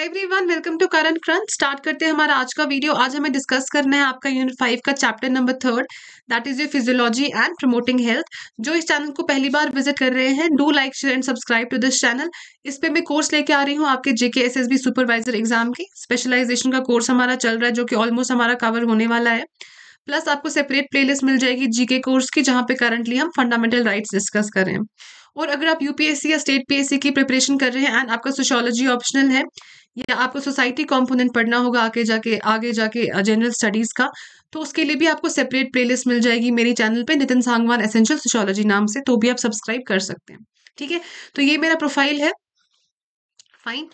Everyone welcome to current crunch start करते हैं हमारा आज का वीडियो आज हमें डिस्कस करना है आपका यूनिट फाइव का chapter number third that is your physiology and promoting health जो इस चैनल को पहली बार विजिट कर रहे हैं do like share and subscribe to this channel इस पे मैं कोर्स लेके आ रही हूँ आपके JK S S B supervisor exam की स्पेशलाइजेशन का कोर्स हमारा चल रहा है जो कि ऑलमोस्ट हमारा कवर होने वाला है प्लस आपको सेपरेट प्लेलिस्ट मिल जाएगी जीके कोर्स की जहाँ पे करंटली हम फंडामेंटल राइट्स डिस्कस कर रहे हैं और अगर आप यूपीएससी या स्टेट पीएससी की प्रिपरेशन कर रहे हैं एंड आपका सोशोलॉजी ऑप्शनल है या आपको सोसाइटी कॉम्पोनेंट पढ़ना होगा आगे जाके आगे जाके जनरल uh, स्टडीज़ का तो उसके लिए भी आपको सेपरेट प्लेलिस्ट मिल जाएगी मेरे चैनल पे नितिन सांगवान एसेंशियल सोशोलॉजी नाम से तो भी आप सब्सक्राइब कर सकते हैं ठीक है तो ये मेरा प्रोफाइल है फाइन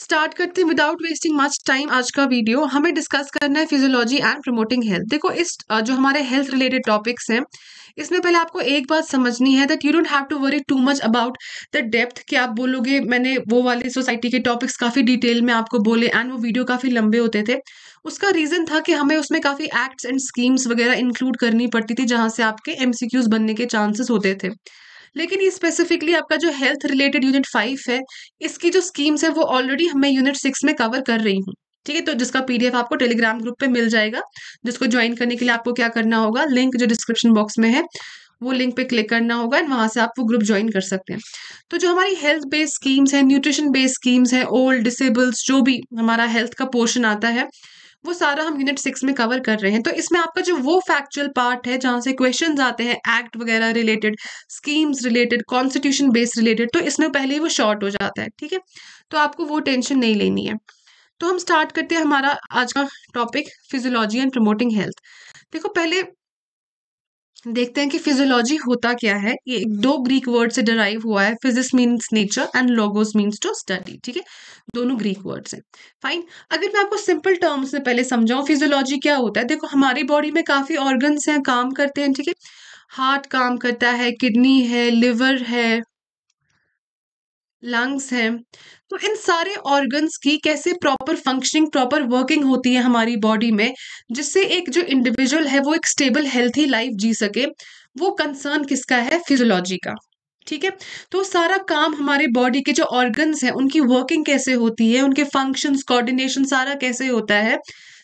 स्टार्ट करते हैं विदाउट वेस्टिंग मच टाइम आज का वीडियो हमें डिस्कस करना है फिजियोलॉजी एंड प्रमोटिंग हेल्थ देखो इस uh, जो हमारे हेल्थ रिलेटेड टॉपिक्स हैं इसमें पहले आपको एक बात समझनी है that you don't have to worry too much about the depth कि आप बोलोगे मैंने वो वाले सोसाइटी के टॉपिक्स काफ़ी डिटेल में आपको बोले एंड वो वीडियो काफ़ी लंबे होते थे उसका रीज़न था कि हमें उसमें काफ़ी एक्ट्स एंड स्कीम्स वगैरह इंक्लूड करनी पड़ती थी जहाँ से आपके एम बनने के चांसेस होते थे लेकिन ये स्पेसिफिकली आपका जो हेल्थ रिलेटेड यूनिट फाइव है इसकी जो स्कीम्स है वो ऑलरेडी हमें यूनिट सिक्स में कवर कर रही हूँ ठीक है तो जिसका पीडीएफ आपको टेलीग्राम ग्रुप पे मिल जाएगा जिसको ज्वाइन करने के लिए आपको क्या करना होगा लिंक जो डिस्क्रिप्शन बॉक्स में है वो लिंक पे क्लिक करना होगा एंड वहाँ से आप वो ग्रुप ज्वाइन कर सकते हैं तो जो हमारी हेल्थ बेस्ड स्कीम्स हैं न्यूट्रिशन बेस्ड स्कीम्स है ओल्ड डिसेबल्स जो भी हमारा हेल्थ का पोर्शन आता है वो सारा हम यूनिट सिक्स में कवर कर रहे हैं तो इसमें आपका जो वो फैक्चुअल पार्ट है जहाँ से क्वेश्चन आते हैं एक्ट वगैरह related schemes related constitution based related तो इसमें पहले ही वो शॉर्ट हो जाता है ठीक है तो आपको वो टेंशन नहीं लेनी है तो हम स्टार्ट करते हैं हमारा आज का topic physiology and promoting health देखो पहले देखते हैं कि फिजियोलॉजी होता क्या है ये हम्म। दो ग्रीक वर्ड से डिराइव हुआ है physics means nature and logos means to study ठीक है दोनों ग्रीक वर्ड्स हैं फाइन अगर मैं आपको सिंपल टर्म्स में पहले समझाऊं फिजियोलॉजी क्या होता है देखो हमारी बॉडी में काफ़ी ऑर्गन्स हैं काम करते हैं ठीक है हार्ट काम करता है किडनी है लिवर है लंग्स हैं तो इन सारे ऑर्गन्स की कैसे प्रॉपर फंक्शनिंग प्रॉपर वर्किंग होती है हमारी बॉडी में जिससे एक जो इंडिविजुअल है वो एक स्टेबल हेल्थी लाइफ जी सके वो कंसर्न किसका है फिजियोलॉजी का ठीक है तो सारा काम हमारे बॉडी के जो ऑर्गन्स हैं उनकी वर्किंग कैसे होती है उनके फंक्शंस कोऑर्डिनेशन सारा कैसे होता है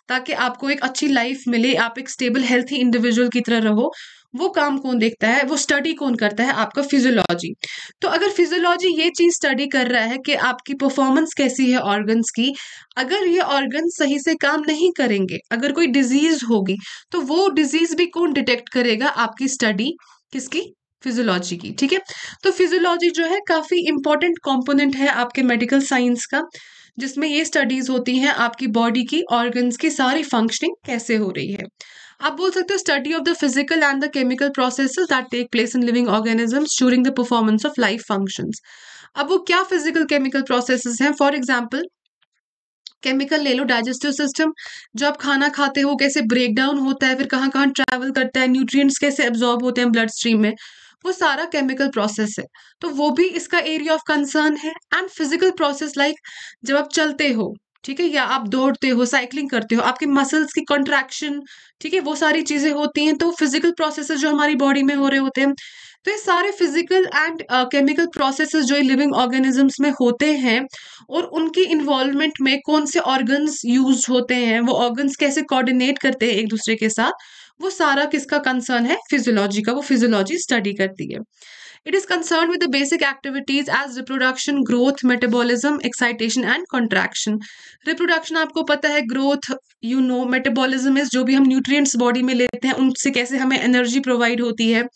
ताकि आपको एक अच्छी लाइफ मिले आप एक स्टेबल हेल्थी इंडिविजुअल की तरह रहो वो काम कौन देखता है वो स्टडी कौन करता है आपका फिजियोलॉजी तो अगर फिजियोलॉजी ये चीज स्टडी कर रहा है कि आपकी परफॉर्मेंस कैसी है ऑर्गन्स की अगर ये ऑर्गन सही से काम नहीं करेंगे अगर कोई डिजीज होगी तो वो डिजीज भी कौन डिटेक्ट करेगा आपकी स्टडी किसकी फिजियोलॉजी की ठीक है तो फिजियोलॉजी जो है काफ़ी इंपॉर्टेंट कॉम्पोनेंट है आपके मेडिकल साइंस का जिसमें ये स्टडीज होती हैं आपकी बॉडी की ऑर्गन्स की सारी फंक्शनिंग कैसे हो रही है आप बोल सकते हो study of the physical and the chemical process that take place in living organisms during the performance of life function अब वो क्या फिजिकल केमिकल प्रोसेस हैं फॉर एग्जाम्पल केमिकल ले लो डाइजेस्टिव सिस्टम जो आप खाना खाते हो कैसे ब्रेक डाउन होता है फिर कहाँ कहाँ ट्रैवल करता है न्यूट्रिएंट्स कैसे एब्जॉर्ब होते हैं ब्लड स्ट्रीम में वो सारा केमिकल प्रोसेस है तो वो भी इसका एरिया ऑफ कंसर्न है एंड फिजिकल प्रोसेस लाइक जब आप चलते हो ठीक है या आप दौड़ते हो साइकिलिंग करते हो आपके मसल्स की कंट्रैक्शन ठीक है वो सारी चीज़ें होती हैं तो फिजिकल प्रोसेसेस जो हमारी बॉडी में हो रहे होते हैं तो ये सारे फिजिकल एंड केमिकल प्रोसेसेस जो लिविंग ऑर्गेनिजम्स में होते हैं और उनकी इन्वॉल्वमेंट में कौन से ऑर्गन्स यूज होते हैं वो ऑर्गन्स कैसे कोऑर्डिनेट करते हैं एक दूसरे के साथ वो सारा किसका कंसर्न है फिजियोलॉजी का वो फिजियोलॉजी स्टडी करती है it is concern with basic activities as reproduction growth metabolism excitation and contraction reproduction आपको पता है ग्रोथ यू नो मेटाबॉलिज्म जो भी हम न्यूट्रिय बॉडी में लेते हैं उनसे कैसे हमें एनर्जी प्रोवाइड होती है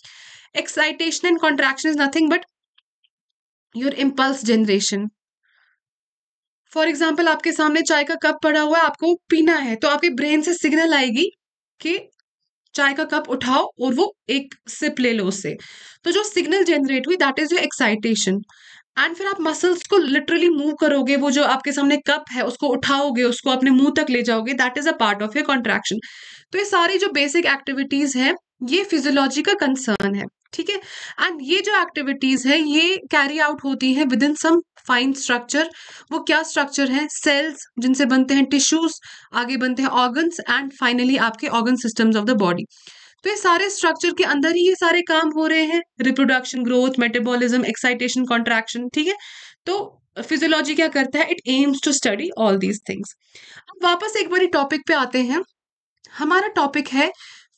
excitation and contraction is nothing but your impulse generation for example आपके सामने चाय का कप पड़ा हुआ है आपको पीना है तो आपके ब्रेन से सिग्नल आएगी कि चाय का कप उठाओ और वो एक सिप ले लो उससे तो जो सिग्नल जनरेट हुई that is your excitation and फिर आप मसल्स को लिटरली मूव करोगे वो जो आपके सामने कप है उसको उठाओगे उसको अपने मुंह तक ले जाओगे that is a part of your contraction तो ये सारी जो बेसिक एक्टिविटीज है ये फिजियोलॉजी का कंसर्न है ठीक है एंड ये जो एक्टिविटीज है ये कैरी आउट होती है within some fine structure वो क्या स्ट्रक्चर है सेल्स जिनसे बनते हैं टिश्यूज आगे बनते हैं ऑर्गन्स एंड फाइनली आपके organ systems of the body तो ये सारे स्ट्रक्चर के अंदर ही ये सारे काम हो रहे हैं reproduction growth metabolism excitation contraction ठीक है तो फिजियोलॉजी क्या करता है it aims to study all these things अब वापस एक बार टॉपिक पे आते हैं हमारा टॉपिक है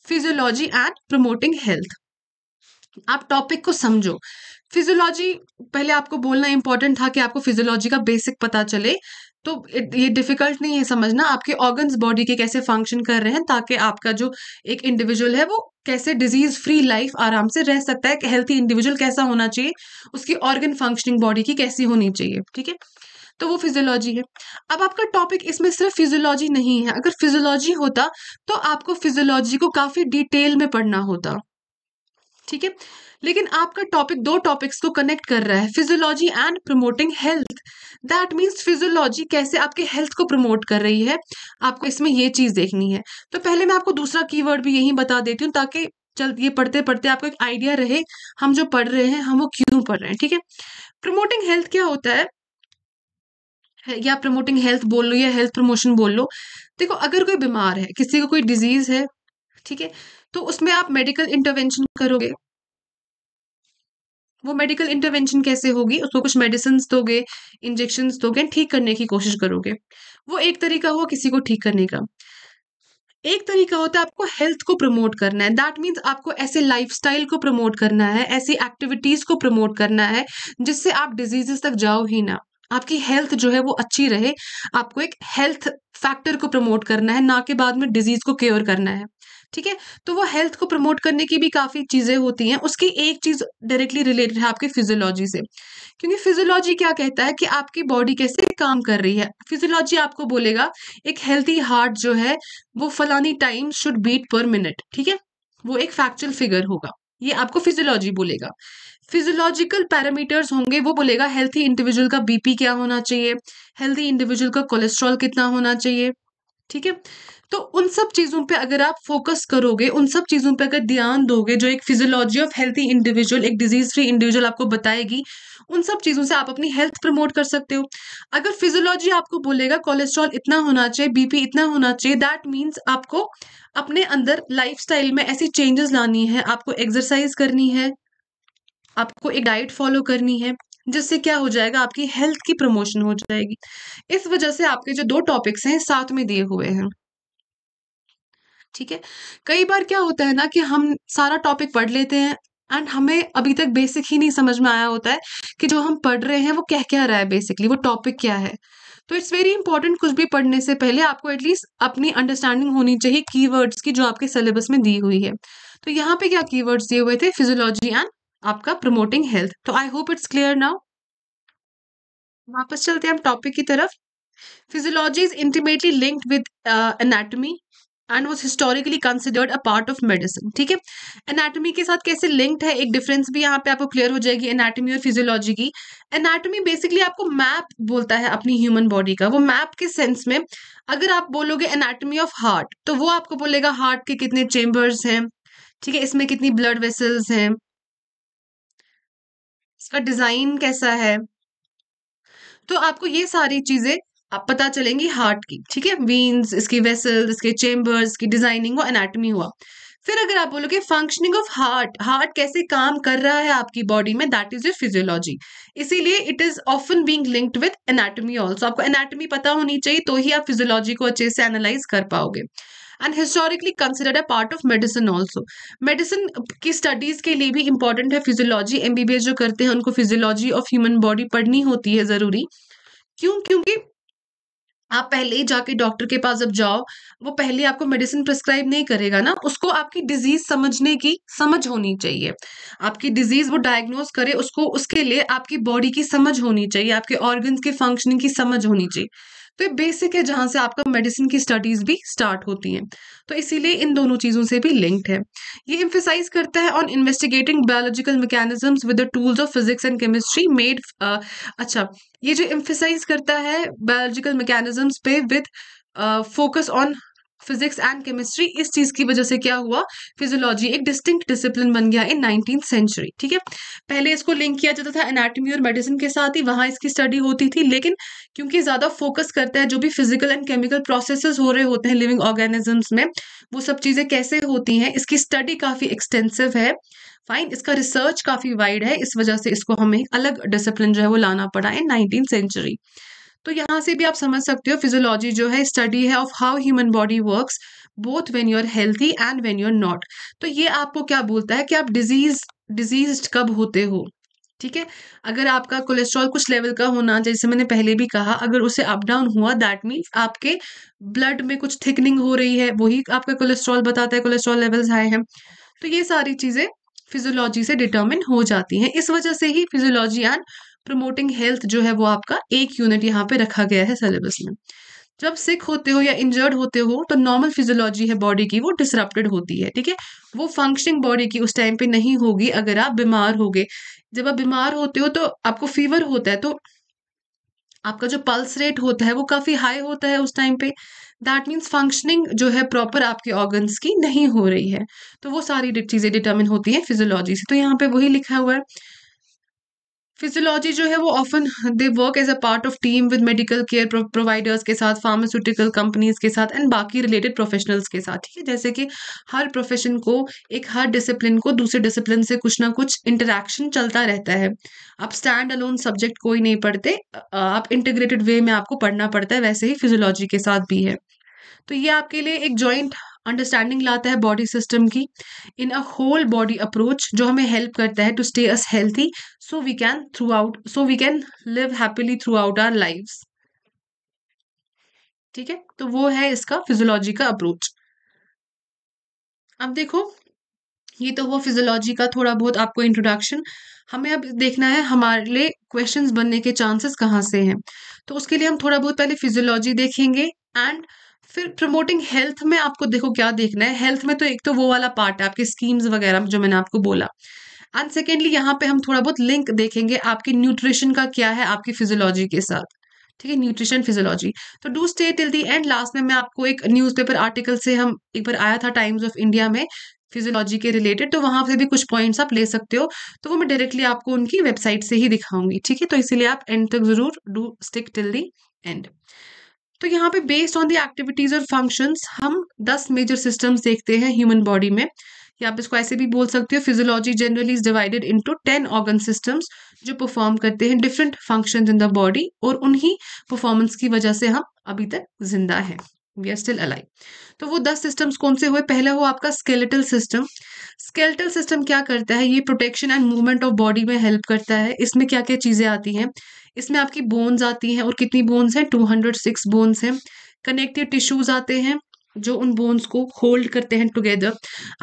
फिजियोलॉजी एंड प्रमोटिंग हेल्थ आप टॉपिक को समझो फिजियोलॉजी पहले आपको बोलना इंपॉर्टेंट था कि आपको फिजियोलॉजी का बेसिक पता चले तो ये डिफिकल्ट नहीं है समझना आपके ऑर्गन्स बॉडी के कैसे फंक्शन कर रहे हैं ताकि आपका जो एक इंडिविजुअल है वो कैसे डिजीज फ्री लाइफ आराम से रह सकता है हेल्थी इंडिविजुअल कैसा होना चाहिए उसकी ऑर्गन फंक्शनिंग बॉडी की कैसी होनी चाहिए ठीक है तो वो फिजियोलॉजी है अब आपका टॉपिक इसमें सिर्फ फिजियोलॉजी नहीं है अगर फिजियोलॉजी होता तो आपको फिजियोलॉजी को काफ़ी डिटेल में पढ़ना होता ठीक है लेकिन आपका टॉपिक दो टॉपिक्स को कनेक्ट कर रहा है physiology and promoting health that means physiology कैसे आपके हेल्थ को प्रमोट कर रही है आपको इसमें ये चीज़ देखनी है तो पहले मैं आपको दूसरा की भी यही बता देती हूँ ताकि चल ये पढ़ते पढ़ते आपको एक आइडिया रहे हम जो पढ़ रहे हैं हम वो क्यों पढ़ रहे हैं ठीक है प्रमोटिंग हेल्थ क्या होता है या प्रमोटिंग हेल्थ बोल लो या हेल्थ प्रमोशन बोल लो देखो अगर कोई बीमार है किसी को कोई डिजीज है ठीक है तो उसमें आप मेडिकल इंटरवेंशन करोगे वो मेडिकल इंटरवेंशन कैसे होगी उसको कुछ मेडिसिन दोगे इंजेक्शन दोगे ठीक करने की कोशिश करोगे वो एक तरीका हुआ किसी को ठीक करने का एक तरीका होता है आपको हेल्थ को प्रमोट करना है दैट मीन्स आपको ऐसे लाइफस्टाइल को प्रमोट करना है ऐसी एक्टिविटीज़ को प्रमोट करना है जिससे आप डिजीजेस तक जाओ ही ना आपकी हेल्थ जो है वो अच्छी रहे आपको एक हेल्थ फैक्टर को प्रमोट करना है ना कि बाद में डिजीज को क्योर करना है ठीक है तो वो हेल्थ को प्रमोट करने की भी काफ़ी चीज़ें होती हैं उसकी एक चीज़ डायरेक्टली रिलेटेड है आपकी फिजियोलॉजी से क्योंकि फिजियोलॉजी क्या कहता है कि आपकी बॉडी कैसे काम कर रही है फिजियोलॉजी आपको बोलेगा एक हेल्थी हार्ट जो है वो फलानी time should beat per minute ठीक है वो एक फैक्चुअल फिगर होगा ये आपको फिजियोलॉजी बोलेगा फिजियोलॉजिकल पैरामीटर्स होंगे वो बोलेगा हेल्थी इंडिविजुअल का बीपी क्या होना चाहिए हेल्थी इंडिविजुअल का कोलेस्ट्रॉल कितना होना चाहिए ठीक है तो उन सब चीज़ों पे अगर आप फोकस करोगे उन सब चीज़ों पे अगर ध्यान दोगे जो एक फिजियोलॉजी ऑफ हेल्थी इंडिविजुअल एक डिजीज फ्री इंडिविजुअल आपको बताएगी उन सब चीज़ों से आप अपनी हेल्थ प्रमोट कर सकते हो अगर फिजियोलॉजी आपको बोलेगा कोलेस्ट्रॉल इतना होना चाहिए बीपी इतना होना चाहिए दैट मीन्स आपको अपने अंदर लाइफ में ऐसी चेंजेस लानी है आपको एक्सरसाइज करनी है आपको एक डाइट फॉलो करनी है जिससे क्या हो जाएगा आपकी हेल्थ की प्रमोशन हो जाएगी इस वजह से आपके जो दो टॉपिक्स हैं साथ में दिए हुए हैं ठीक है कई बार क्या होता है ना कि हम सारा टॉपिक पढ़ लेते हैं एंड हमें अभी तक बेसिक ही नहीं समझ में आया होता है कि जो हम पढ़ रहे हैं वो क्या क्या रहा है बेसिकली वो टॉपिक क्या है तो इट्स वेरी इंपॉर्टेंट कुछ भी पढ़ने से पहले आपको एटलीस्ट अपनी अंडरस्टैंडिंग होनी चाहिए कीवर्ड्स की जो आपके सिलेबस में दी हुई है तो यहाँ पे क्या कीवर्ड्स दिए हुए थे फिजियोलॉजी एंड आपका प्रमोटिंग हेल्थ तो I hope it's clear now वापस चलते हैं हम टॉपिक की तरफ physiology is intimately linked with anatomy and was historically considered a part of medicine ठीक है एनाटॉमी के साथ कैसे लिंक्ड है एक डिफरेंस भी यहाँ पे आपको क्लियर हो जाएगी एनाटॉमी और फिजियोलॉजी की एनाटॉमी बेसिकली आपको मैप बोलता है अपनी ह्यूमन बॉडी का वो मैप के सेंस में अगर आप बोलोगे एनाटॉमी ऑफ हार्ट तो वो आपको बोलेगा हार्ट के कितने चेम्बर्स हैं ठीक है इसमें कितनी ब्लड वेसल्स हैं इसका डिजाइन कैसा है तो आपको ये सारी चीजें आप पता चलेंगी हार्ट की ठीक है वीन्स इसकी वेसल्स इसके चेम्बर्स की डिजाइनिंग और एनाटमी हुआ फिर अगर आप बोलोगे फंक्शनिंग ऑफ हार्ट हार्ट कैसे काम कर रहा है आपकी बॉडी में दैट इज योर फिजियोलॉजी इसीलिए it is often being linked with anatomy also आपको एनाटमी पता होनी चाहिए तो ही आप फिजियोलॉजी को अच्छे से एनालाइज कर पाओगे and historically considered a part of medicine also medicine की स्टडीज़ के लिए भी इंपॉर्टेंट है फिजियोलॉजी एम जो करते हैं उनको फिजियोलॉजी ऑफ ह्यूमन बॉडी पढ़नी होती है ज़रूरी क्यों क्योंकि आप पहले ही जाके डॉक्टर के पास जब जाओ वो पहले आपको मेडिसिन प्रिस्क्राइब नहीं करेगा ना उसको आपकी डिजीज समझने की समझ होनी चाहिए आपकी डिजीज वो डायग्नोज करे उसको उसके लिए आपकी बॉडी की समझ होनी चाहिए आपके ऑर्गन्स की फंक्शनिंग की समझ होनी चाहिए तो ये बेसिक है जहाँ से आपका मेडिसिन की स्टडीज भी स्टार्ट होती हैं तो इसीलिए इन दोनों चीज़ों से भी लिंक्ड है ये इम्फेसाइज करता है on investigating biological mechanism with the tools of physics and chemistry made अच्छा ये जो इम्फेसाइज करता है बायोलॉजिकल मैकेनिज्म पे with focus on physics and chemistry इस चीज की वजह से क्या हुआ फिजियोलॉजी एक डिस्टिंक्ट डिसिप्लिन बन गया इन नाइनटीन सेंचुरी ठीक है पहले इसको लिंक किया जाता था एनाटॉमी और मेडिसिन के साथ ही वहां इसकी स्टडी होती थी लेकिन क्योंकि ज्यादा फोकस करता है जो भी फिजिकल एंड केमिकल प्रोसेस हो रहे होते हैं लिविंग ऑर्गेनिजम्स में वो सब चीजें कैसे होती हैं इसकी स्टडी काफी एक्सटेंसिव है फाइन इसका रिसर्च काफी वाइड है इस वजह से इसको हमें अलग डिसिप्लिन जो है वो लाना पड़ा इन नाइनटीन सेंचुरी तो यहाँ से भी आप समझ सकते हो फिजियोलॉजी जो है स्टडी है of how human body works both when you are healthy and when you are not तो ये आपको क्या बोलता है कि आप डिजीज डिजीज कब होते हो ठीक है अगर आपका कोलेस्ट्रॉल कुछ लेवल का होना जैसे मैंने पहले भी कहा अगर उसे अप डाउन हुआ दैट मीन्स आपके ब्लड में कुछ थिकनिंग हो रही है वही आपका कोलेस्ट्रॉल बताता है कोलेस्ट्रॉल लेवल्स हाई हैं तो ये सारी चीज़ें फिजियोलॉजी से डिटर्मिन हो जाती हैं इस वजह से ही फिजियोलॉजी एंड प्रमोटिंग हेल्थ जो है वो आपका एक यूनिट यहाँ पे रखा गया है सिलेबस में जब सिक होते हो या इंजर्ड होते हो तो नॉर्मल फिजियोलॉजी है बॉडी की वो डिसरप्टेड होती है ठीक है वो फंक्शनिंग बॉडी की उस टाइम पे नहीं होगी अगर आप बीमार हो गए जब आप बीमार होते हो तो आपको फीवर होता है तो आपका जो पल्स रेट होता है वो काफ़ी हाई होता है उस टाइम पे दैट मीन्स फंक्शनिंग जो है प्रॉपर आपके ऑर्गन्स की नहीं हो रही है तो वो सारी चीज़ें डिटर्मिन होती है फिजियोलॉजी से तो यहाँ पे वही लिखा हुआ है फिजियोलॉजी जो है वो often they work as a part of team with medical care providers के साथ फार्मास्यूटिकल कंपनीज के साथ एंड बाकी रिलेटेड प्रोफेशनल्स के साथ ठीक है जैसे कि हर प्रोफेशन को एक हर डिसिप्लिन को दूसरे डिसिप्लिन से कुछ ना कुछ इंटरेक्शन चलता रहता है आप स्टैंड अलोन सब्जेक्ट कोई नहीं पढ़ते आप इंटीग्रेटेड वे में आपको पढ़ना पड़ता है वैसे ही फिजियोलॉजी के साथ भी है तो ये आपके लिए एक जॉइंट अंडरस्टैंडिंग लाता है बॉडी सिस्टम की in a whole body approach जो हमें हेल्प करता है to stay us healthy so we can throughout so we can live happily throughout our life ठीक है तो वो है इसका फिजियोलॉजी का अप्रोच अब देखो ये तो हुआ फिजोलॉजी का थोड़ा बहुत आपको इंट्रोडक्शन हमें अब देखना है हमारे लिए क्वेश्चंस बनने के चांसेस कहाँ से हैं तो उसके लिए हम थोड़ा बहुत पहले फिजियोलॉजी देखेंगे एंड फिर प्रमोटिंग हेल्थ में आपको देखो क्या देखना है हेल्थ में तो एक तो वो वाला पार्ट है आपकी स्कीम्स वगैरह जो मैंने आपको बोला एंड सेकेंडली यहाँ पे हम थोड़ा बहुत लिंक देखेंगे आपकी न्यूट्रिशन का क्या है आपकी फिजियोलॉजी के साथ ठीक है न्यूट्रिशन फिजियोलॉजी तो do stay till the end last में मैं आपको एक न्यूज़पेपर आर्टिकल से हम एक बार आया था टाइम्स ऑफ इंडिया में फिजियोलॉजी के रिलेटेड तो वहां से भी कुछ पॉइंट्स आप ले सकते हो तो वो मैं डायरेक्टली आपको उनकी वेबसाइट से ही दिखाऊंगी ठीक है तो इसीलिए आप एंड तक जरूर do stick till the end तो यहाँ पे बेस्ड ऑन द एक्टिविटीज और फंक्शंस हम दस मेजर सिस्टम्स देखते हैं ह्यूमन बॉडी में या आप इसको ऐसे भी बोल सकते हो physiology generally is divided into ten organ systems जो परफॉर्म करते हैं different functions in the body और उन्हीं परफॉर्मेंस की वजह से हम अभी तक जिंदा हैं वी आर स्टिल अलाइव तो वो दस सिस्टम्स कौन से हुए पहला हुआ आपका स्केलेटल सिस्टम स्केलेटल सिस्टम क्या करता है ये protection and movement of body में हेल्प करता है इसमें क्या क्या चीज़ें आती हैं इसमें आपकी बोन्स आती हैं और कितनी बोन्स हैं टू हंड्रेड सिक्स बोन्स हैं कनेक्टिव टिश्यूज आते हैं जो उन बोन्स को होल्ड करते हैं टुगेदर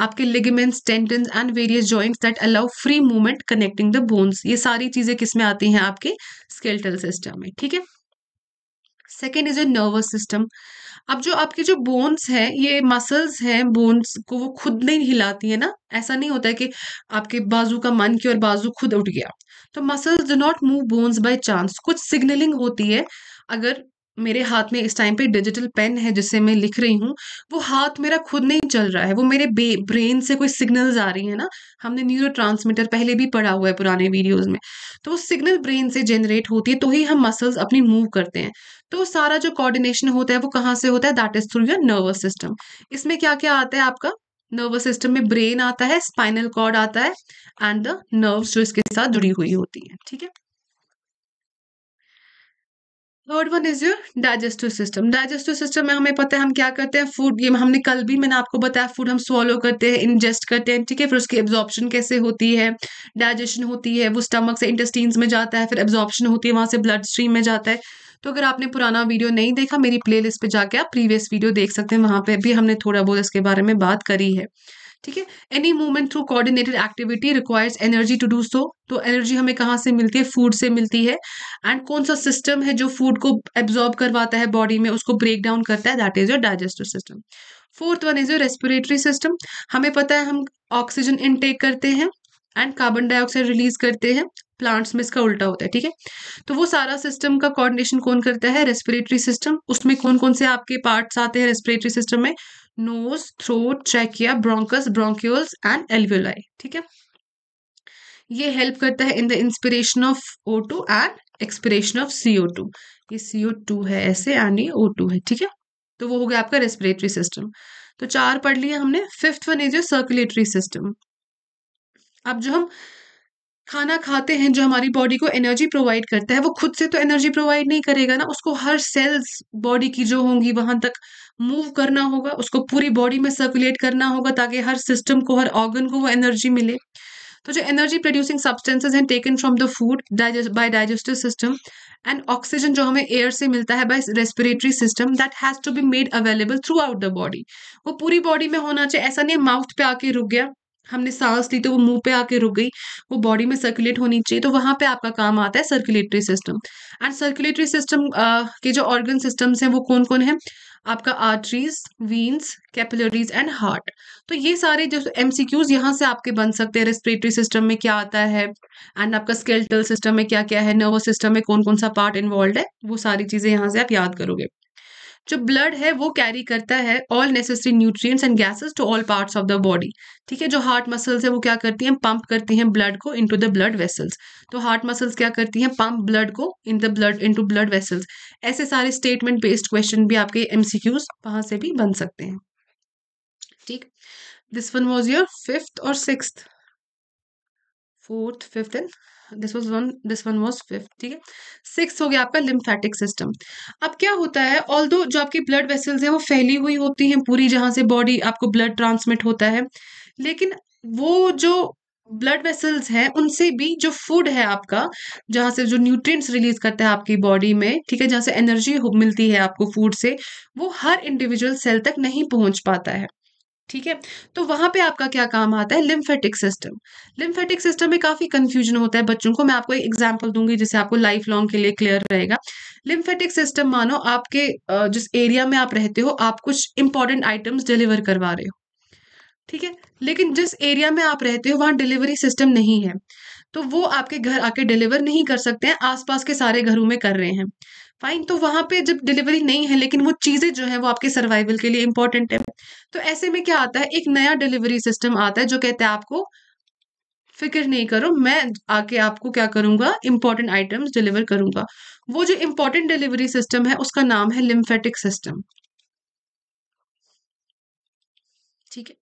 आपके ligaments tendon and various joints that allow free movement connecting the bones ये सारी चीजें किसमें आती हैं आपके स्केल्टल सिस्टम में ठीक है second is a nervous system अब जो आपके जो बोन्स है ये मसल्स हैं बोन्स को वो खुद नहीं हिलाती है ना ऐसा नहीं होता है कि आपके बाजू का मन की और बाजू खुद उठ गया तो muscles do not move bones by chance कुछ सिग्नलिंग होती है अगर मेरे हाथ में इस टाइम पे डिजिटल पेन है जिससे मैं लिख रही हूँ वो हाथ मेरा खुद नहीं चल रहा है वो मेरे ब्रेन से कोई सिग्नल आ रही है ना हमने न्यूरो ट्रांसमीटर पहले भी पढ़ा हुआ है पुराने वीडियोज में तो वो सिग्नल ब्रेन से जनरेट होती है तो ही हम मसल्स अपनी मूव करते हैं तो सारा जो कोऑर्डिनेशन होता है वो कहाँ से होता है that is through your nervous system इसमें क्या क्या आता है आपका नर्वस सिस्टम में ब्रेन आता है स्पाइनल कॉर्ड आता है एंड द नर्व्स जो इसके साथ जुड़ी हुई होती है ठीक है third one is your digestive system digestive system में हमें पता है हम क्या करते हैं फूड ये हमने कल भी मैंने आपको बताया फूड हम स्वॉलो करते हैं इंजेस्ट करते हैं ठीक है फिर उसकी एब्जॉर्प्शन कैसे होती है डाइजेशन होती है वो स्टमक से इंटेस्टीन्स में जाता है फिर एब्जॉर्प्शन होती है वहाँ से ब्लड स्ट्रीम में जाता है तो अगर आपने पुराना वीडियो नहीं देखा मेरी प्ले लिस्ट पर जाके आप प्रीवियस वीडियो देख सकते हैं वहाँ पर भी हमने थोड़ा बहुत इसके बारे में बात करी है ठीक है any movement through coordinated activity requires energy to do so तो एनर्जी हमें कहाँ से मिलती है फूड से मिलती है एंड कौन सा सिस्टम है जो फूड को एब्जॉर्ब करवाता है बॉडी में उसको ब्रेक डाउन करता है that is your digestive system fourth one is your respiratory system हमें पता है हम ऑक्सीजन इनटेक करते हैं एंड कार्बन डाइऑक्साइड रिलीज करते हैं प्लांट्स में इसका उल्टा होता है ठीक है तो वो सारा सिस्टम का कोऑर्डिनेशन कौन करता है रेस्पिरेटरी सिस्टम उसमें कौन कौन से आपके पार्ट्स आते हैं रेस्पिरेटरी सिस्टम में nose throat trachea bronchus bronchioles and alveoli ठीक है ये हेल्प करता है in the inspiration of O two and expiration of CO two ये सीओ टू है ऐसे एंड ये ओ टू है ठीक है तो वो हो गया आपका रेस्पिरेटरी सिस्टम तो चार पढ़ लिया हमने fifth one is your circulatory system अब जो हम खाना खाते हैं जो हमारी बॉडी को एनर्जी प्रोवाइड करता है वो खुद से तो एनर्जी प्रोवाइड नहीं करेगा ना उसको हर सेल्स बॉडी की जो होंगी वहां तक मूव करना होगा उसको पूरी बॉडी में सर्कुलेट करना होगा ताकि हर सिस्टम को हर ऑर्गन को वो एनर्जी मिले तो जो एनर्जी प्रोड्यूसिंग सब्सटेंसेज हैं taken from the food by digestive system and oxygen जो हमें एयर से मिलता है by respiratory system that has to be made available throughout the body वो पूरी बॉडी में होना चाहिए ऐसा नहीं माउथ पे आके रुक गया हमने सांस ली तो वो मुंह पे आके रुक गई वो बॉडी में सर्कुलेट होनी चाहिए तो वहाँ पे आपका काम आता है circulatory system and circulatory system के जो ऑर्गन सिस्टम्स हैं वो कौन कौन है आपका arteries veins capillaries and heart तो ये सारे जो एम सी क्यूज यहाँ से आपके बन सकते हैं रेस्पिरेटरी सिस्टम में क्या आता है एंड आपका स्केल्टल सिस्टम में क्या क्या है नर्वस सिस्टम में कौन कौन सा पार्ट इन्वॉल्व है वो सारी चीज़ें यहाँ से आप याद करोगे जो ब्लड है वो कैरी करता है all necessary nutrients and gases to all parts of the body ठीक है जो हार्ट मसल्स है वो क्या करती हैं पंप करती हैं ब्लड को इनटू द ब्लड वेसल्स तो हार्ट मसल्स क्या करती हैं पंप ब्लड को in the blood into blood vessels ऐसे सारे स्टेटमेंट बेस्ड क्वेश्चन भी आपके एम सी से भी बन सकते हैं ठीक this one was your fifth और six fourth fifth and this was one this one was fifth ठीक है सिक्स हो गया आपका लिम्फेटिक सिस्टम अब क्या होता है ऑल दो जो आपकी ब्लड वेसल्स हैं वो फैली हुई होती हैं पूरी जहाँ से बॉडी आपको ब्लड ट्रांसमिट होता है लेकिन वो जो ब्लड वेसल्स हैं उनसे भी जो फूड है आपका जहाँ से जो न्यूट्रिएंट्स रिलीज करता है आपकी बॉडी में ठीक है जहाँ से एनर्जी मिलती है आपको फूड से वो हर इंडिविजुअल सेल तक नहीं पहुँच पाता है ठीक है तो वहां पे आपका क्या काम आता है लिम्फेटिक सिस्टम लिम्फेटिक सिस्टम में काफ़ी कंफ्यूजन होता है बच्चों को मैं आपको एक एग्जाम्पल दूंगी जिससे आपको लाइफ लॉन्ग के लिए क्लियर रहेगा लिम्फेटिक सिस्टम मानो आपके जिस एरिया में आप रहते हो आप कुछ इंपॉर्टेंट आइटम्स डिलीवर करवा रहे हो ठीक है लेकिन जिस एरिया में आप रहते हो वहां डिलीवरी सिस्टम नहीं है तो वो आपके घर आके डिलीवर नहीं कर सकते हैं आसपास के सारे घरों में कर रहे हैं फाइन तो वहां पे जब डिलीवरी नहीं है लेकिन वो चीज़ें जो है वो आपके सर्वाइवल के लिए इंपॉर्टेंट है तो ऐसे में क्या आता है एक नया डिलीवरी सिस्टम आता है जो कहते हैं आपको फिक्र नहीं करो मैं आके आपको क्या करूंगा इंपॉर्टेंट आइटम्स डिलीवर करूंगा वो जो इंपॉर्टेंट डिलीवरी सिस्टम है उसका नाम है लिम्फेटिक सिस्टम ठीक है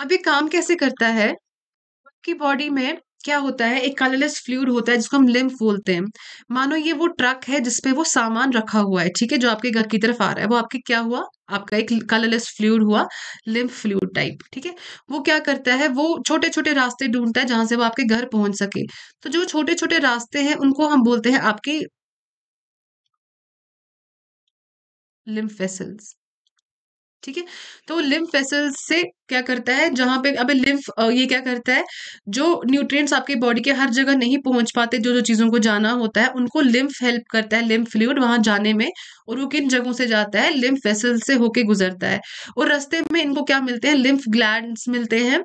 अब ये काम कैसे करता है आपकी बॉडी में क्या होता है एक कलरलेस फ्लूड होता है जिसको हम लिम्फ बोलते हैं मानो ये वो ट्रक है जिसपे वो सामान रखा हुआ है ठीक है जो आपके घर की तरफ आ रहा है वो आपके क्या हुआ आपका एक कलरलेस फ्लूड हुआ लिम्फ फ्लूड टाइप ठीक है वो क्या करता है वो छोटे छोटे रास्ते ढूंढता है जहां से वो आपके घर पहुंच सके तो जो छोटे छोटे रास्ते हैं उनको हम बोलते हैं आपके लिम्फ वेसल्स ठीक है तो लिम्फ वेसल्स से क्या करता है जहां पे अबे लिम्फ ये क्या करता है जो न्यूट्रिएंट्स आपके बॉडी के हर जगह नहीं पहुंच पाते जो जो चीज़ों को जाना होता है उनको लिम्फ हेल्प करता है लिम्फ फ्लूड वहां जाने में और वो किन जगहों से जाता है लिम्फ वेसल्स से होके गुजरता है और रस्ते में इनको क्या मिलते हैं लिम्फ ग्लैंड मिलते हैं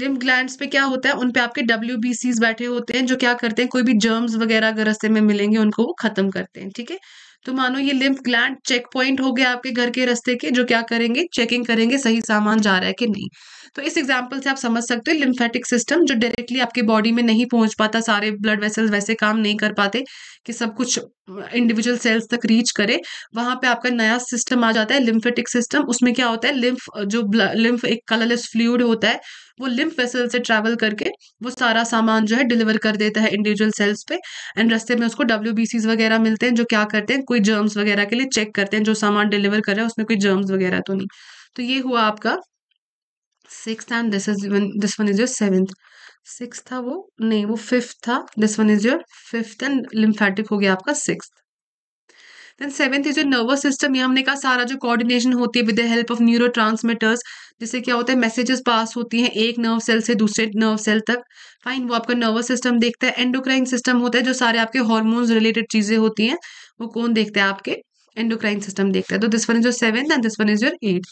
लिम्फ ग्लैंड पे क्या होता है उन पे आपके डब्ल्यू बैठे होते हैं जो क्या करते हैं कोई भी जर्म्स वगैरह अगर रस्ते में मिलेंगे उनको वो खत्म करते हैं ठीक है तो मानो ये लिम्फ ग्लैंड चेक पॉइंट हो गया आपके घर के रस्ते के जो क्या करेंगे चेकिंग करेंगे सही सामान जा रहा है कि नहीं तो इस एग्जाम्पल से आप समझ सकते हो लिम्फेटिक सिस्टम जो डायरेक्टली आपके बॉडी में नहीं पहुंच पाता सारे ब्लड वेसल्स वैसे काम नहीं कर पाते कि सब कुछ इंडिविजुअल सेल्स तक रीच करे वहां पे आपका नया सिस्टम आ जाता है लिम्फेटिक सिस्टम उसमें क्या होता है लिम्फ जो लिम्फ एक कलरलेस फ्लूड होता है वो लिम्फ वेसल से ट्रैवल करके वो सारा सामान जो है डिलीवर कर देता है इंडिविजुअल सेल्स पे एंड रस्ते में उसको डब्ल्यू वगैरह मिलते हैं जो क्या करते हैं कोई जर्म्स वगैरह के लिए चेक करते हैं जो सामान डिलीवर कर रहा है उसमें कोई जर्म्स वगैरह तो नहीं तो ये हुआ आपका six and this is this one is your seventh six था वो नहीं वो फिफ्थ था this one is your fifth and lymphatic हो गया आपका six then seventh is your nervous system ये हमने कहा सारा जो कोऑर्डिनेशन होती है with the help of neurotransmitters जिससे क्या होता है मैसेजेस पास होती हैं एक नर्व सेल से दूसरे नर्व सेल तक फाइन वो आपका नर्वस सिस्टम देखता है एंडोक्राइन सिस्टम होता है जो सारे आपके हॉर्मोन्स रिलेटेड चीजें होती हैं वो कौन देखता है आपके एंडोक्राइन सिस्टम देखता है तो this one is your seventh and this one is your eighth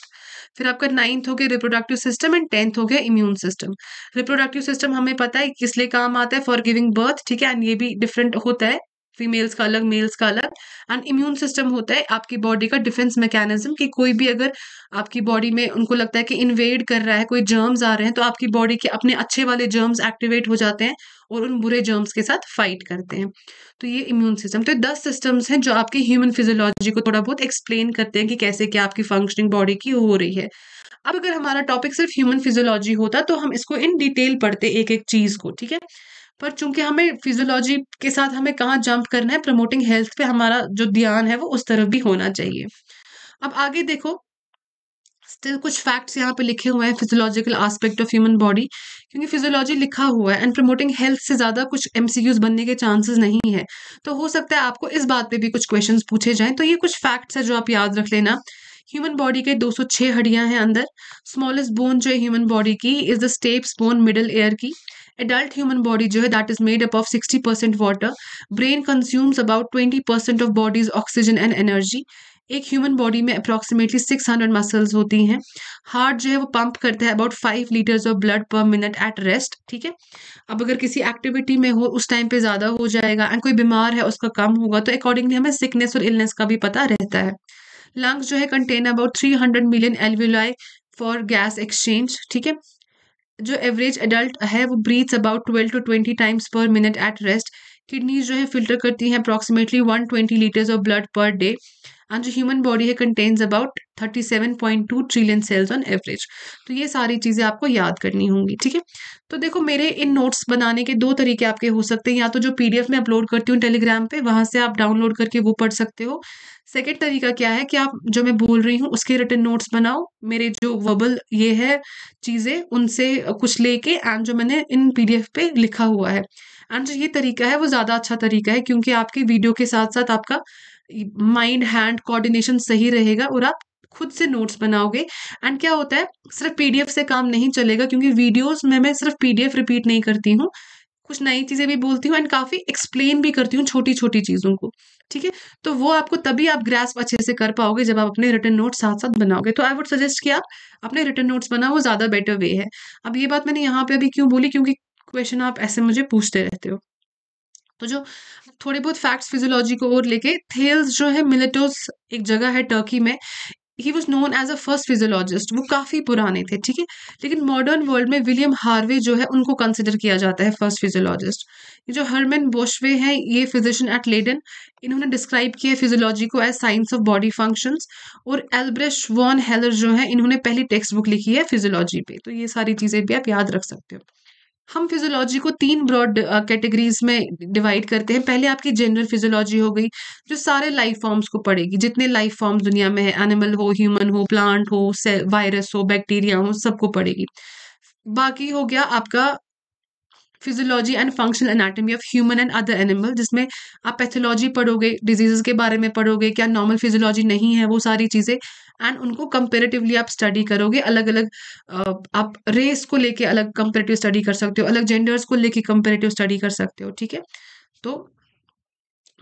फिर आपका नाइन्थ हो गया रिप्रोडक्टिव सिस्टम एंड टेंथ हो गया इम्यून सिस्टम रिप्रोडक्टिव सिस्टम हमें पता है किस लिए काम आता है फॉर गिविंग बर्थ ठीक है एंड ये भी डिफरेंट होता है फीमेल्स का अलग मेल्स का अलग एंड इम्यून सिस्टम होता है आपकी बॉडी का डिफेंस मैकेनिज्म कि कोई भी अगर आपकी बॉडी में उनको लगता है कि इन्वेड कर रहा है कोई जर्म्स आ रहे हैं तो आपकी बॉडी के अपने अच्छे वाले जर्म्स एक्टिवेट हो जाते हैं और उन बुरे जर्म्स के साथ फाइट करते हैं तो ये इम्यून सिस्टम तो दस सिस्टम्स हैं जो आपकी ह्यूमन फिजियोलॉजी को थोड़ा बहुत एक्सप्लेन करते हैं कि कैसे क्या आपकी फंक्शनिंग बॉडी की हो रही है अब अगर हमारा टॉपिक सिर्फ ह्यूमन फिजियोलॉजी होता तो हम इसको इन डिटेल पढ़ते एक एक चीज़ को ठीक है पर चूंकि हमें फिजियोलॉजी के साथ हमें कहाँ जंप करना है प्रमोटिंग हेल्थ पे हमारा जो ध्यान है वो उस तरफ भी होना चाहिए अब आगे देखो स्टिल कुछ फैक्ट्स यहाँ पे लिखे हुए हैं physiological aspect of human body क्योंकि फिजियोलॉजी लिखा हुआ है एंड प्रमोटिंग हेल्थ से ज़्यादा कुछ एम बनने के चांसेस नहीं है तो हो सकता है आपको इस बात पे भी कुछ क्वेश्चंस पूछे जाएं तो ये कुछ फैक्ट्स है जो आप याद रख लेना ह्यूमन बॉडी के 206 हड्डियां हैं अंदर स्मॉलेस्ट बोन जो है ह्यूमन बॉडी की is the stapes bone middle ear की एडल्ट ह्यूमन बॉडी जो है that made up of sixty percent water brain consumes about twenty percent of body's oxygen and energy एक ह्यूमन बॉडी में approximately six hundred muscles होती हैं heart जो है वो पंप करता है about five litres of blood per minute at rest ठीक है अब अगर किसी एक्टिविटी में हो उस टाइम पे ज़्यादा हो जाएगा एंड कोई बीमार है उसका कम होगा तो अकॉर्डिंगली हमें सिकनेस और इलनेस का भी पता रहता है लंग्स जो है contain about three hundred million alveoli for gas exchange ठीक है जो एवरेज एडल्ट है वो breathes about twelve to twenty times per minute at rest kidneys जो है फिल्टर करती हैं approximately one twenty litres of blood per day and जो ह्यूमन बॉडी है contains about thirty seven point two trillion cells on average तो ये सारी चीज़ें आपको याद करनी होंगी ठीक है तो देखो मेरे इन नोट्स बनाने के दो तरीके आपके हो सकते हैं या तो जो पी डी एफ मैं अपलोड करती हूँ टेलीग्राम पे वहाँ से आप डाउनलोड करके वो पढ़ सकते हो सेकेंड तरीका क्या है कि आप जो मैं बोल रही हूँ उसके रिटर्न नोट्स बनाओ मेरे जो वर्बल ये है चीज़ें उनसे कुछ लेके एंड जो मैंने इन पी डी एफ पे लिखा हुआ है एंड जो ये तरीका है वो ज़्यादा अच्छा तरीका है क्योंकि आपकी वीडियो के साथ साथ आपका माइंड हैंड कोऑर्डिनेशन सही रहेगा और आप खुद से नोट्स बनाओगे एंड क्या होता है सिर्फ पीडीएफ से काम नहीं चलेगा क्योंकि वीडियोस में मैं सिर्फ पीडीएफ रिपीट नहीं करती हूँ कुछ नई चीज़ें भी बोलती हूँ एंड काफ़ी एक्सप्लेन भी करती हूँ छोटी छोटी चीज़ों को ठीक है तो वो आपको तभी आप ग्रास्प अच्छे से कर पाओगे जब आप अपने रिटर्न नोट्स साथ साथ बनाओगे तो आई वुड सजेस्ट कि आप अपने रिटर्न नोट्स बनाओ वो ज़्यादा बेटर वे है अब ये बात मैंने यहाँ पे अभी क्यों बोली क्योंकि क्वेश्चन आप ऐसे मुझे पूछते रहते हो तो जो थोड़े बहुत फैक्ट्स फिजियोलॉजी को और लेके थेल्स जो है मिलेटोस एक जगह है टर्की में ही was known as a first physiologist वो काफ़ी पुराने थे ठीक है लेकिन मॉडर्न वर्ल्ड में विलियम हार्वे जो है उनको कंसिडर किया जाता है फर्स्ट फिजियोलॉजिस्ट ये जो हरमेन बोशवे हैं ये फिजिशियन एट लेडन इन्होंने डिस्क्राइब किया फिजियोलॉजी को as science of body functions और एल्ब्रेश वॉन हेलर जो है इन्होंने पहली टेक्स्ट बुक लिखी है फिजियोलॉजी पे तो ये सारी चीज़ें भी आप याद रख सकते हो हम फिजियोलॉजी को तीन ब्रॉड कैटेगरीज uh, में डिवाइड करते हैं पहले आपकी जनरल फिजियोलॉजी हो गई जो सारे लाइफ फॉर्म्स को पड़ेगी जितने लाइफ फॉर्म्स दुनिया में है एनिमल हो ह्यूमन हो प्लांट हो वायरस हो बैक्टीरिया हो सबको पड़ेगी बाकी हो गया आपका physiology and functional anatomy of human and other animal जिसमें आप पैथोलॉजी पढ़ोगे डिजीजेस के बारे में पढ़ोगे क्या नॉर्मल फिजियोलॉजी नहीं है वो सारी चीज़ें एंड उनको कंपेरेटिवली आप स्टडी करोगे अलग अलग आप रेस को लेके अलग कंपेरेटिव स्टडी कर सकते हो अलग जेंडर्स को लेके कंपेरेटिव स्टडी कर सकते हो ठीक है तो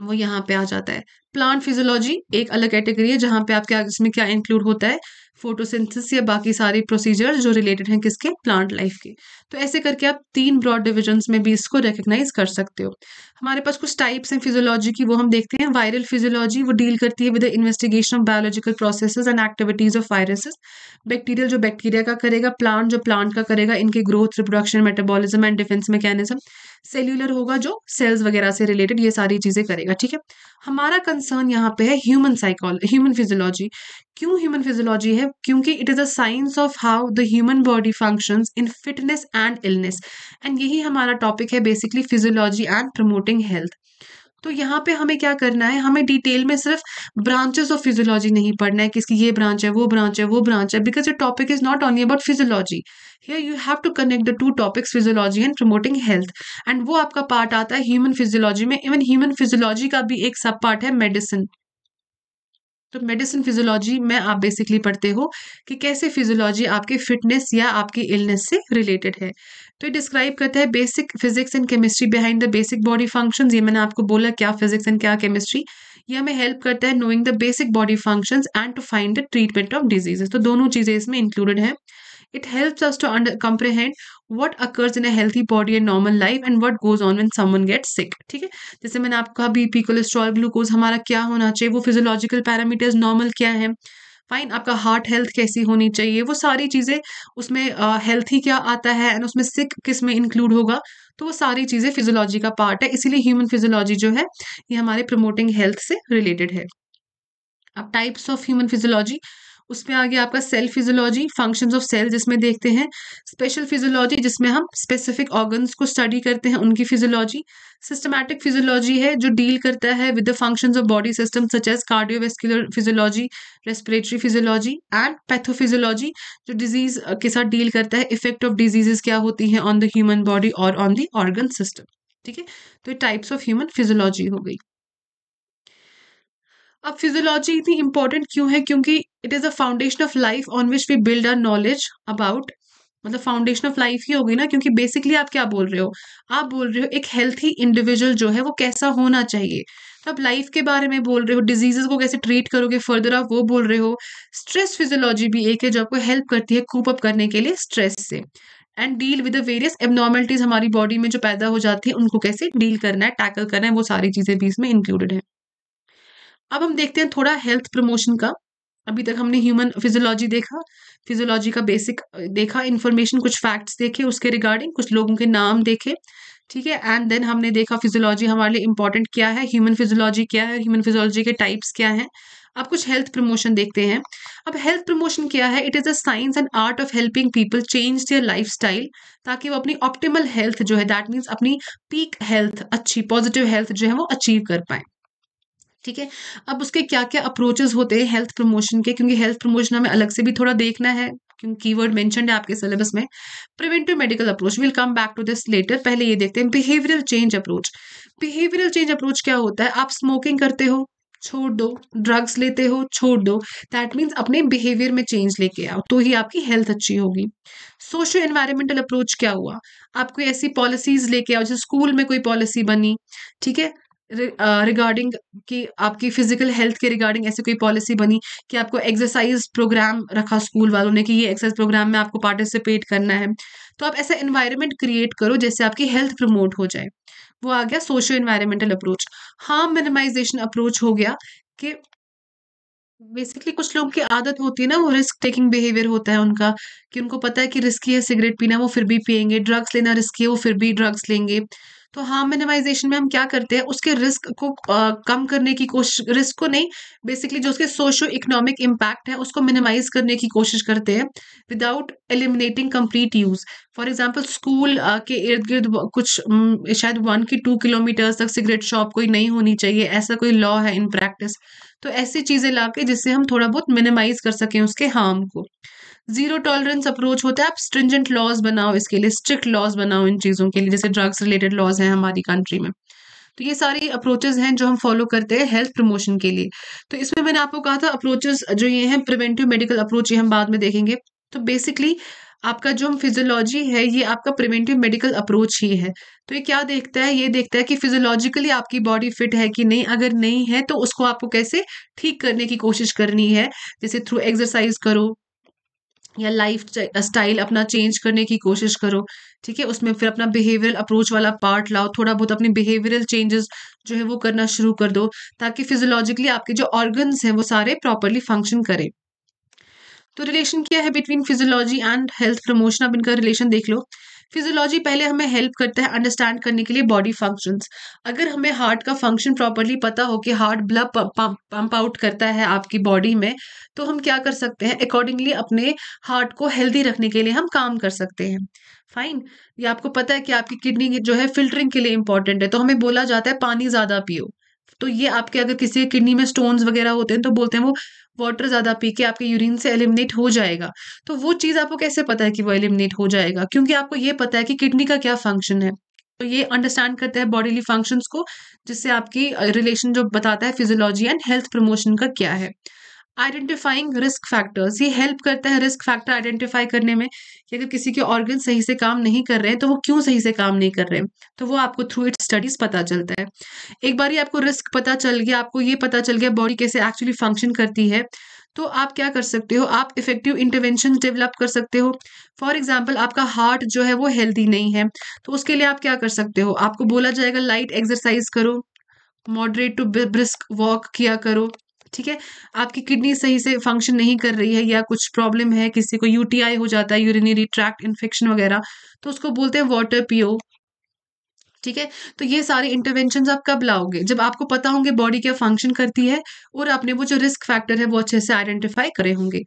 वो यहाँ पे आ जाता है प्लांट फिजियोलॉजी एक अलग कैटेगरी है जहाँ पे आप क्या इसमें क्या इंक्लूड होता है फोटोसिंथेसिस या बाकी सारे प्रोसीजर जो रिलेटेड हैं किसके प्लांट लाइफ के तो ऐसे करके आप तीन ब्रॉड डिविजन्स में भी इसको रिकग्नाइज कर सकते हो हमारे पास कुछ टाइप्स हैं फिजियोलॉजी की वो हम देखते हैं वायरल फिजियोलॉजी वो डील करती है with the investigation of biological process and activities of viruses bacterial जो बैक्टीरिया का करेगा प्लांट जो प्लांट का करेगा इनके growth reproduction metabolism and defence mechanism cellular होगा जो सेल्स वगैरह से रिलेटेड ये सारी चीज़ें करेगा ठीक है हमारा कंसर्न यहाँ पे है ह्यूमन साइकोल ह्यूमन फिजियोलॉजी क्यों ह्यूमन फिजियोलॉजी है क्योंकि it is a science of how the human body function in fitness and illness and यही हमारा टॉपिक है basically physiology and promoting health तो यहाँ पे हमें क्या करना है हमें डिटेल में सिर्फ ब्रांचेस ऑफ फिजियोलॉजी नहीं पढ़ना है किसकी ये ब्रांच है वो ब्रांच है वो ब्रांच है because your topic is not only about physiology here you have to connect the two topics physiology and promoting health and वो आपका पार्ट आता है ह्यूमन फिजियोलॉजी में इवन ह्यूमन फिजियोलॉजी का भी एक सब पार्ट है मेडिसिन तो मेडिसिन फिजियोलॉजी में आप बेसिकली पढ़ते हो कि कैसे फिजियोलॉजी आपके फिटनेस या आपकी इलनेस से रिलेटेड है तो ये डिस्क्राइब करता है basic physics and chemistry behind the basic body function ये मैंने आपको बोला क्या फिजिक्स एंड क्या केमिस्ट्री ये हमें हेल्प करता है knowing the basic body function and to find the treatment of diseases तो दोनों चीज़ें इसमें इंक्लूडेड है it help us to under comprehend what occurs in healthy body and normal life and what goes on on समन someone sick ठीक है जैसे मैंने आपको कहा बीपी कोलेस्ट्रॉल ग्लूकोज हमारा क्या होना चाहिए वो फिजोलॉजिकल पैरामीटर्स नॉर्मल क्या है फाइन आपका हार्ट हेल्थ कैसी होनी चाहिए वो सारी चीज़ें उसमें हेल्थ ही क्या आता है एंड उसमें सिक किस में इंक्लूड होगा तो वो सारी चीज़ें फिजियोलॉजी का पार्ट है इसीलिए ह्यूमन फिजियोलॉजी जो है ये हमारे प्रमोटिंग हेल्थ से रिलेटेड है अब टाइप्स ऑफ ह्यूमन फिजियोलॉजी उसमें आगे आपका cell physiology functions of cell जिसमें देखते हैं स्पेशल फिजियोलॉजी जिसमें हम स्पेसिफिक ऑर्गन्स को स्टडी करते हैं उनकी फिजियोलॉजी सिस्टमैटिक फिजियोलॉजी है जो डील करता है with the functions of body system such as cardiovascular physiology respiratory physiology and pathophysiology जो डिजीज के साथ डील करता है इफेक्ट ऑफ डिजीजेस क्या होती है ऑन द ह्यूमन बॉडी और ऑन द ऑर्गन सिस्टम ठीक है तो ये टाइप्स ऑफ ह्यूमन फिजियोलॉजी हो गई अब फिजियोलॉजी इतनी इंपॉर्टेंट क्यों है क्योंकि it is a foundation of life on which we build our knowledge about मतलब फाउंडेशन ऑफ लाइफ ही होगी ना क्योंकि बेसिकली आप क्या बोल रहे हो आप बोल रहे हो एक हेल्थी इंडिविजुअल जो है वो कैसा होना चाहिए तो आप लाइफ के बारे में बोल रहे हो डिजीजेस को कैसे ट्रीट करोगे फर्दर आप वो बोल रहे हो स्ट्रेस फिजियोलॉजी भी एक है जो आपको हेल्प करती है कूप अप करने के लिए स्ट्रेस से and deal with various abnormalities हमारी बॉडी में जो पैदा हो जाती है उनको कैसे डील करना है टैकल करना है वो सारी चीज़ें भी इसमें इंक्लूडेड है अब हम देखते हैं थोड़ा हेल्थ प्रमोशन का अभी तक हमने ह्यूमन फिजियोलॉजी देखा फिजियोलॉजी का बेसिक देखा इन्फॉर्मेशन कुछ फैक्ट्स देखे उसके रिगार्डिंग कुछ लोगों के नाम देखे ठीक है एंड देन हमने देखा फिजियोलॉजी हमारे लिए इंपॉर्टेंट क्या है ह्यूमन फिजियोलॉजी क्या है ह्यूमन फिजियोलॉजी के टाइप्स क्या हैं अब कुछ हेल्थ प्रमोशन देखते हैं अब हेल्थ प्रमोशन क्या है it is a science and art of helping people change their life ताकि वो अपनी ऑप्टिमल हेल्थ जो है दैट मीन्स अपनी पीक हेल्थ अच्छी पॉजिटिव हेल्थ जो है वो अचीव कर पाएँ ठीक है अब उसके क्या क्या अप्रोचेस होते हैं हेल्थ प्रमोशन के क्योंकि हेल्थ प्रमोशन हमें अलग से भी थोड़ा देखना है क्योंकि कीवर्ड मेंशनड है आपके सिलेबस में preventive medical approach will come back to this later पहले ये देखते हैं behavioural change approach behavioural change approach क्या होता है आप स्मोकिंग करते हो छोड़ दो ड्रग्स लेते हो छोड़ दो दैट मीन्स अपने बिहेवियर में चेंज लेके आओ तो ही आपकी हेल्थ अच्छी होगी सोशो एनवायरमेंटल अप्रोच क्या हुआ आप कोई ऐसी पॉलिसीज लेके आओ जैसे स्कूल में कोई पॉलिसी बनी ठीक है रिगार्डिंग uh, कि आपकी फिजिकल हेल्थ के रिगार्डिंग ऐसी कोई पॉलिसी बनी कि आपको एक्सरसाइज प्रोग्राम रखा स्कूल वालों ने कि ये एक्सरसाइज प्रोग्राम में आपको पार्टिसिपेट करना है तो आप ऐसा इन्वायरमेंट क्रिएट करो जैसे आपकी हेल्थ प्रमोट हो जाए वो आ गया socio environmental approach harm minimisation approach हो गया कि बेसिकली कुछ लोगों की आदत होती है ना वो रिस्क टेकिंग बिहेवियर होता है उनका कि उनको पता है कि रिस्की है सिगरेट पीना वो फिर भी पियेंगे ड्रग्स लेना रिस्की है वो फिर भी ड्रग्स लेंगे तो हार्म मिनिमाइजेशन में हम क्या करते हैं उसके रिस्क को आ, कम करने की कोशिश रिस्क को नहीं बेसिकली जो उसके सोशो इकोनॉमिक इम्पैक्ट है उसको मिनिमाइज करने की कोशिश करते हैं without eliminating complete use for example school के इर्द गिर्द कुछ शायद वन की टू किलोमीटर्स तक सिगरेट शॉप कोई नहीं होनी चाहिए ऐसा कोई लॉ है इन प्रैक्टिस तो ऐसी चीज़ें ला जिससे हम थोड़ा बहुत मिनिमाइज कर सकें उसके हार्म को जीरो टॉलरेंस अप्रोच होता है आप स्ट्रिंजेंट लॉज बनाओ इसके लिए स्ट्रिक्ट लॉज बनाओ इन चीज़ों के लिए जैसे ड्रग्स रिलेटेड लॉज हैं हमारी कंट्री में तो ये सारी अप्रोचेज हैं जो हम फॉलो करते हैं हेल्थ प्रमोशन के लिए तो इसमें मैंने आपको कहा था अप्रोचेज जो ये हैं प्रिवेंटिव मेडिकल अप्रोच ये हम बाद में देखेंगे तो बेसिकली आपका जो हम फिजियोलॉजी है ये आपका प्रिवेंटिव मेडिकल अप्रोच ही है तो ये क्या देखता है ये देखता है कि फिजियोलॉजिकली आपकी बॉडी फिट है कि नहीं अगर नहीं है तो उसको आपको कैसे ठीक करने की कोशिश करनी है जैसे थ्रू एक्सरसाइज करो या लाइफ स्टाइल uh, अपना चेंज करने की कोशिश करो ठीक है उसमें फिर अपना बिहेवियरल अप्रोच वाला पार्ट लाओ थोड़ा बहुत अपने बिहेवियरल चेंजेस जो है वो करना शुरू कर दो ताकि फिजियोलॉजिकली आपके जो ऑर्गन्स हैं वो सारे प्रॉपरली फंक्शन करें तो रिलेशन क्या है between physiology and health promotion आप इनका रिलेशन देख लो फिजियोलॉजी पहले हमें हेल्प करता है अंडरस्टैंड करने के लिए बॉडी फंक्शंस अगर हमें हार्ट का फंक्शन प्रॉपरली पता हो कि हार्ट ब्लड पंप आउट करता है आपकी बॉडी में तो हम क्या कर सकते हैं अकॉर्डिंगली अपने हार्ट को हेल्दी रखने के लिए हम काम कर सकते हैं फाइन ये आपको पता है कि आपकी किडनी जो है फिल्टरिंग के लिए इंपॉर्टेंट है तो हमें बोला जाता है पानी ज़्यादा पियो तो ये आपके अगर किसी किडनी में स्टोन्स वगैरह होते हैं तो बोलते हैं वो वाटर ज़्यादा पी के आपके यूरिन से एलिमिनेट हो जाएगा तो वो चीज़ आपको कैसे पता है कि वो एलिमिनेट हो जाएगा क्योंकि आपको ये पता है कि किडनी का क्या फंक्शन है तो ये अंडरस्टैंड करता है बॉडीली फंक्शंस को जिससे आपकी रिलेशन जो बताता है फिजियोलॉजी एंड हेल्थ प्रमोशन का क्या है आइडेंटिफाइंग रिस्क फैक्टर्स ये हेल्प करता है रिस्क फैक्टर आइडेंटिफाई करने में कि अगर किसी के ऑर्गन सही से काम नहीं कर रहे हैं तो वो क्यों सही से काम नहीं कर रहे हैं तो वो आपको थ्रू इट स्टडीज पता चलता है एक बार ही आपको रिस्क पता चल गया आपको ये पता चल गया बॉडी कैसे एक्चुअली फंक्शन करती है तो आप क्या कर सकते हो आप इफेक्टिव इंटरवेंशन डेवलप कर सकते हो फॉर एग्जाम्पल आपका हार्ट जो है वो हेल्दी नहीं है तो उसके लिए आप क्या कर सकते हो आपको बोला जाएगा लाइट एक्सरसाइज करो मॉडरेट टू ब्रिस्क वॉक किया करो ठीक है आपकी किडनी सही से फंक्शन नहीं कर रही है या कुछ प्रॉब्लम है किसी को यूटीआई हो जाता है यूरिनरी ट्रैक्ट इन्फेक्शन वगैरह तो उसको बोलते हैं वाटर पियो ठीक है तो ये सारे इंटरवेंशन आप कब लाओगे जब आपको पता होंगे बॉडी क्या फंक्शन करती है और आपने वो जो रिस्क फैक्टर है वो अच्छे से आइडेंटिफाई करे होंगे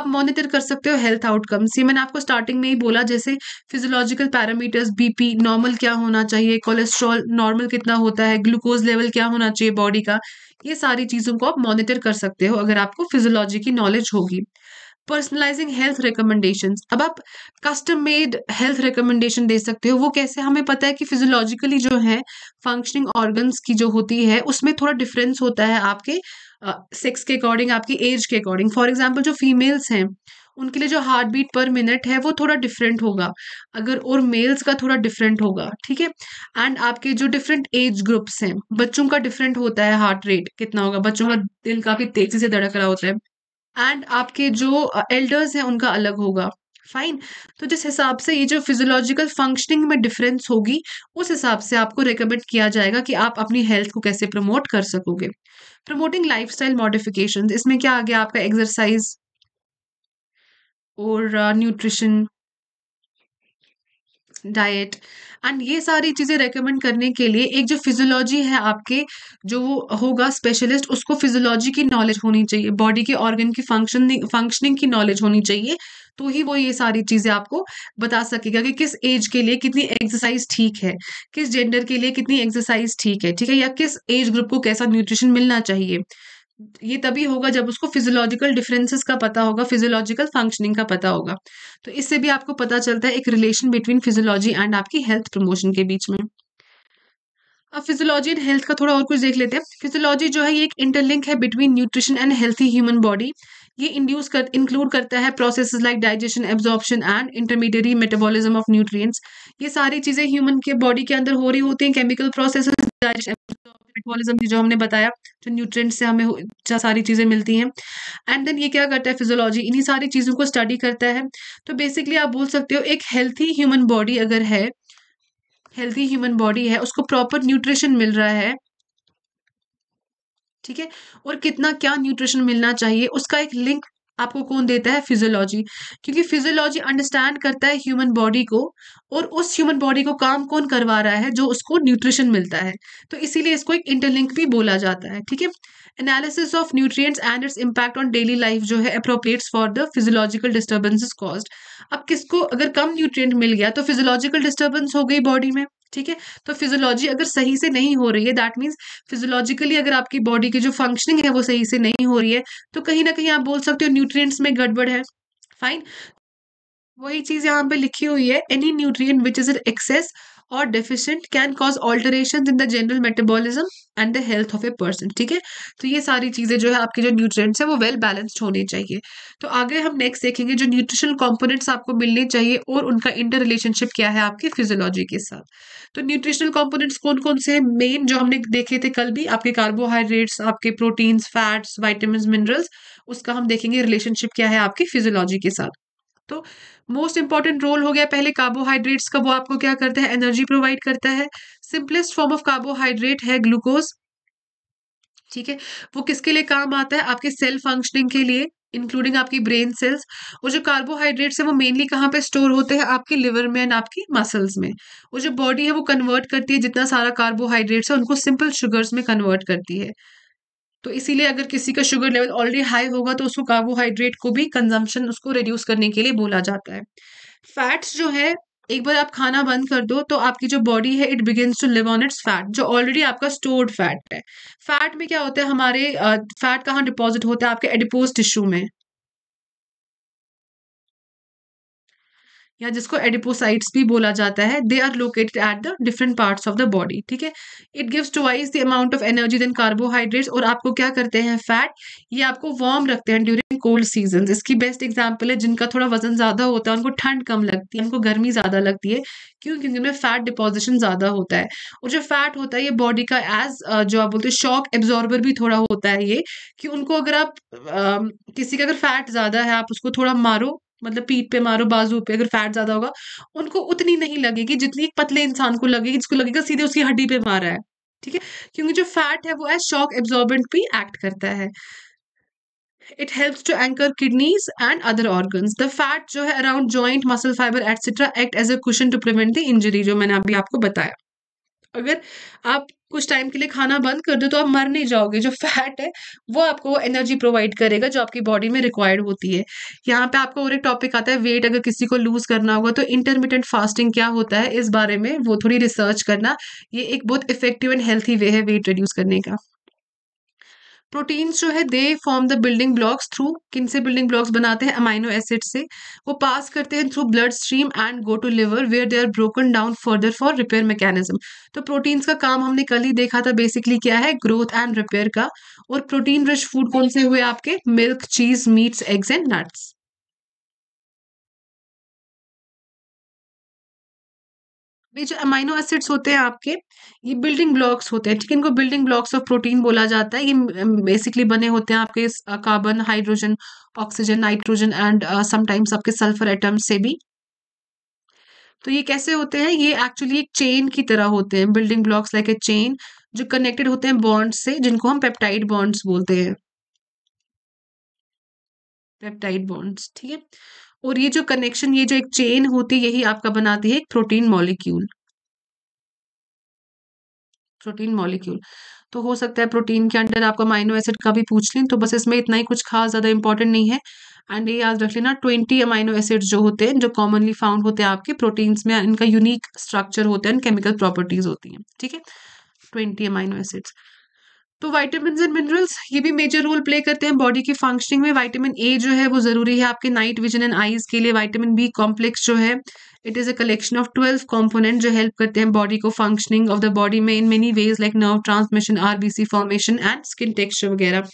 आप मॉनिटर कर सकते हो हेल्थ आउटकम्स ये मैंने आपको स्टार्टिंग में ही बोला जैसे फिजोलॉजिकल पैरामीटर्स बीपी नॉर्मल क्या होना चाहिए कोलेस्ट्रॉल नॉर्मल कितना होता है ग्लूकोज लेवल क्या होना चाहिए बॉडी का ये सारी चीज़ों को आप मॉनिटर कर सकते हो अगर आपको फिजियोलॉजी की नॉलेज होगी पर्सनलाइजिंग हेल्थ रिकमेंडेशन अब आप कस्टम मेड हेल्थ रिकमेंडेशन दे सकते हो वो कैसे हमें पता है कि फिजियोलॉजिकली जो है फंक्शनिंग ऑर्गन्स की जो होती है उसमें थोड़ा डिफरेंस होता है आपके सेक्स uh, के अकॉर्डिंग आपकी एज के अकॉर्डिंग फॉर एग्जाम्पल जो फीमेल्स हैं उनके लिए जो हार्ट बीट पर मिनट है वो थोड़ा डिफरेंट होगा अगर और मेल्स का थोड़ा डिफरेंट होगा ठीक है एंड आपके जो डिफरेंट एज ग्रुप्स हैं बच्चों का डिफरेंट होता है हार्ट रेट कितना होगा बच्चों का दिल काफ़ी तेज़ी से धड़क रहा होता है एंड आपके जो एल्डर्स हैं उनका अलग होगा फाइन तो जिस हिसाब से ये जो फिजियोलॉजिकल फंक्शनिंग में डिफरेंस होगी उस हिसाब से आपको रिकमेंड किया जाएगा कि आप अपनी हेल्थ को कैसे प्रमोट कर सकोगे प्रमोटिंग लाइफ स्टाइल मॉडिफिकेशन इसमें क्या आ गया आपका एक्सरसाइज और न्यूट्रिशन डाइट एंड ये सारी चीज़ें रेकमेंड करने के लिए एक जो फिजियोलॉजी है आपके जो वो होगा स्पेशलिस्ट उसको फिजियोलॉजी की नॉलेज होनी चाहिए बॉडी के ऑर्गन की फंक्शनिंग फंक्शनिंग की नॉलेज होनी चाहिए तो ही वो ये सारी चीज़ें आपको बता सकेगा कि किस एज के लिए कितनी एक्सरसाइज ठीक है किस जेंडर के लिए कितनी एक्सरसाइज ठीक है ठीक है या किस एज ग्रुप को कैसा न्यूट्रिशन मिलना चाहिए ये तभी होगा जब उसको फिजियोलॉजिकल डिफरेंसेस का पता होगा फिजियोलॉजिकल फंक्शनिंग का पता होगा तो इससे भी आपको पता चलता है एक रिलेशन बिटवीन फिजियोलॉजी एंड आपकी हेल्थ प्रमोशन के बीच में अब फिजियोलॉजी एंड हेल्थ का थोड़ा और कुछ देख लेते हैं फिजियोलॉजी जो है ये एक इंटरलिंक है between nutrition and healthy human body ये इंड्यूस कर इंक्लूड करता है process like digestion absorption and intermediary metabolism of nutrients ये सारी चीज़ें ह्यूमन के बॉडी के अंदर हो रही होती हैं केमिकल प्रोसेस डाइजेशन मेटाबॉलिज्म जो हमने बताया जो न्यूट्रिएंट्स से हमें सारी चीज़ें मिलती हैं एंड देन ये क्या करता है फिजोलॉजी इन्हीं सारी चीज़ों को स्टडी करता है तो बेसिकली आप बोल सकते हो एक हेल्थी ह्यूमन बॉडी अगर है हेल्थी ह्यूमन बॉडी है उसको प्रॉपर न्यूट्रिशन मिल रहा है ठीक है और कितना क्या न्यूट्रिशन मिलना चाहिए उसका एक लिंक आपको कौन देता है फिजियोलॉजी क्योंकि फिजियोलॉजी अंडरस्टैंड करता है ह्यूमन बॉडी को और उस ह्यूमन बॉडी को काम कौन करवा रहा है जो उसको न्यूट्रिशन मिलता है तो इसीलिए इसको एक इंटरलिंक भी बोला जाता है ठीक है analysis of nutrients and its impact on daily life जो है appropriates for the physiological disturbances caused अब किसको अगर कम न्यूट्रिएंट मिल गया तो फिजियोलॉजिकल डिस्टर्बेंस हो गई बॉडी में ठीक है तो फिजियोलॉजी अगर सही से नहीं हो रही है दैट मीन्स फिजियोलॉजिकली अगर आपकी बॉडी की जो फंक्शनिंग है वो सही से नहीं हो रही है तो कहीं ना कहीं आप बोल सकते हो न्यूट्रिएंट्स में गड़बड़ है फाइन वही चीज यहाँ पे लिखी हुई है any nutrient which is in excess और deficient can cause alteration in the general metabolism and the health of a person ठीक है तो ये सारी चीज़ें जो है आपके जो न्यूट्रिएंट्स है वो वेल well बैलेंस्ड होने चाहिए तो आगे हम नेक्स्ट देखेंगे जो न्यूट्रिशनल कॉम्पोनेंट्स आपको मिलने चाहिए और उनका इंटर रिलेशनशिप क्या है आपके फिजियोलॉजी के साथ तो न्यूट्रिशनल कॉम्पोनेंट्स कौन कौन से मेन जो हमने देखे थे कल भी आपके कार्बोहाइड्रेट्स आपके प्रोटीन्स फैट्स वाइटामिन मिनरल्स उसका हम देखेंगे रिलेशनशिप क्या है आपकी फिजियोलॉजी के साथ तो मोस्ट इंपॉर्टेंट रोल हो गया पहले कार्बोहाइड्रेट्स का वो आपको क्या करता है एनर्जी प्रोवाइड करता है सिंपलेस्ट फॉर्म ऑफ कार्बोहाइड्रेट है ग्लूकोज ठीक है वो किसके लिए काम आता है आपके सेल फंक्शनिंग के लिए इंक्लूडिंग आपकी ब्रेन सेल्स और जो कार्बोहाइड्रेट्स है वो मेनली कहाँ पे स्टोर होते हैं आपके लिवर में एंड आपकी मसल्स में और जो बॉडी है वो कन्वर्ट करती है जितना सारा कार्बोहाइड्रेट्स है उनको सिंपल शुगर्स में कन्वर्ट करती है तो इसीलिए अगर किसी का शुगर लेवल ऑलरेडी हाई होगा तो उसको कार्बोहाइड्रेट को भी कंजम्पशन उसको रिड्यूस करने के लिए बोला जाता है फैट्स जो है एक बार आप खाना बंद कर दो तो आपकी जो बॉडी है it begin to live on its fat जो ऑलरेडी आपका स्टोर्ड फैट है फैट में क्या होता है हमारे फैट uh, कहाँ डिपॉजिट होता है आपके एडिपोज टिश्यू में या जिसको एडिपोसाइट्स भी बोला जाता है they are located at the different parts of the body ठीक है it gives twice the amount of energy than carbohydrates और आपको क्या करते हैं फैट ये आपको वार्म रखते हैं ड्यूरिंग कोल्ड सीजन इसकी बेस्ट एग्जाम्पल है जिनका थोड़ा वजन ज्यादा होता है उनको ठंड कम लगती है उनको गर्मी ज्यादा लगती है क्यों क्योंकि उनमें फैट डिपोजिशन ज्यादा होता है और जो फैट होता है ये बॉडी का एज जो आप बोलते हैं शॉक एब्जॉर्बर भी थोड़ा होता है ये कि उनको अगर आप आ, किसी का अगर फैट ज्यादा है आप उसको थोड़ा मारो मतलब पीठ पे मारो बाजू पे अगर फैट ज्यादा होगा उनको उतनी नहीं लगेगी जितनी एक पतले इंसान को लगेगी जिसको लगेगा सीधे उसकी हड्डी पे मारा है ठीक है क्योंकि जो फैट है वो एज शॉक एब्जॉर्बेंट भी एक्ट करता है it helps to anchor kidneys and other organ the fat जो है around joint muscle fibre etcetera act as a question to prevent the injury जो मैंने अभी आपको बताया अगर आप कुछ टाइम के लिए खाना बंद कर दो तो आप मर नहीं जाओगे जो फैट है वो आपको एनर्जी प्रोवाइड करेगा जो आपकी बॉडी में रिक्वायर्ड होती है यहाँ पे आपका और एक टॉपिक आता है वेट अगर किसी को लूज करना होगा तो इंटरमीडियंट फास्टिंग क्या होता है इस बारे में वो थोड़ी रिसर्च करना ये एक बहुत इफेक्टिव एंड हेल्थी वे है वेट रिड्यूस करने का प्रोटीन्स जो है they form the building blocks through किन से बिल्डिंग ब्लॉक्स बनाते हैं अमाइनो एसिड से वो पास करते हैं through blood stream and go to liver where they are broken down further for repair mechanism तो प्रोटीन्स का काम हमने कल ही देखा था बेसिकली क्या है ग्रोथ एंड रिपेयर का और प्रोटीन रिच फूड कौन से हुए आपके मिल्क चीज मीट्स एग्स एंड नट्स ये जो अमाइनो एसिड्स होते हैं आपके ये बिल्डिंग ब्लॉक्स होते हैं ठीक है इनको बिल्डिंग ब्लॉक्स ऑफ प्रोटीन बोला जाता है ये बेसिकली बने होते हैं आपके carbon hydrogen oxygen nitrogen and sometimes आपके सल्फर एटम से भी तो ये कैसे होते हैं ये एक्चुअली एक चेन की तरह होते हैं building blocks like a chain जो कनेक्टेड होते हैं बॉन्ड्स से जिनको हम पेप्टाइड बॉन्ड्स बोलते हैं पेप्टाइड बॉन्ड्स ठीक है और ये जो कनेक्शन ये जो एक चेन होती है यही आपका बनाती है एक प्रोटीन मॉलिक्यूल प्रोटीन मॉलिक्यूल तो हो सकता है प्रोटीन के अंडर आपको अमाइनो एसिड का भी पूछ लें तो बस इसमें इतना ही कुछ खास ज़्यादा इंपॉर्टेंट नहीं है एंड ये याद रख लेना ट्वेंटी अमाइनो एसिड जो होते हैं जो कॉमनली फाउंड होते हैं आपके प्रोटीन्स में इनका यूनिक स्ट्रक्चर होता है केमिकल प्रॉपर्टीज होती हैं ठीक है ट्वेंटी अमाइनो एसिड्स तो वाइटामिन एंड मिनरल्स ये भी मेजर रोल प्ले करते हैं बॉडी की फंक्शनिंग में वाइटामिन ए जो है वो ज़रूरी है आपके नाइट विजन एंड आईज के लिए वाइटामिन बी कॉम्प्लेक्स जो है it is a collection of twelve component जो हेल्प करते हैं बॉडी को फंक्शनिंग ऑफ द बॉडी में in many ways like nerve transmission RBC formation and skin texture वगैरह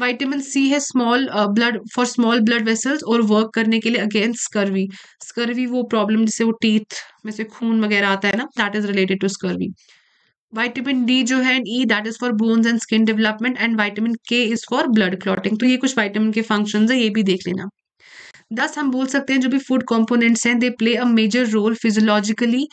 वाइटामिन सी है small blood for small blood vessels और work करने के लिए अगेंस्ट स्कर्वी स्कर्वी वो प्रॉब्लम जिससे वो टीथ में से खून वगैरह आता है ना that is related to scurvy vitamin D जो है E that is for bones and skin development and vitamin K is for blood clotting तो ये कुछ वाइटामिन के फंक्शन है ये भी देख लेना दस हम बोल सकते हैं जो भी फूड कॉम्पोनेंट्स हैं they play a major role physiologically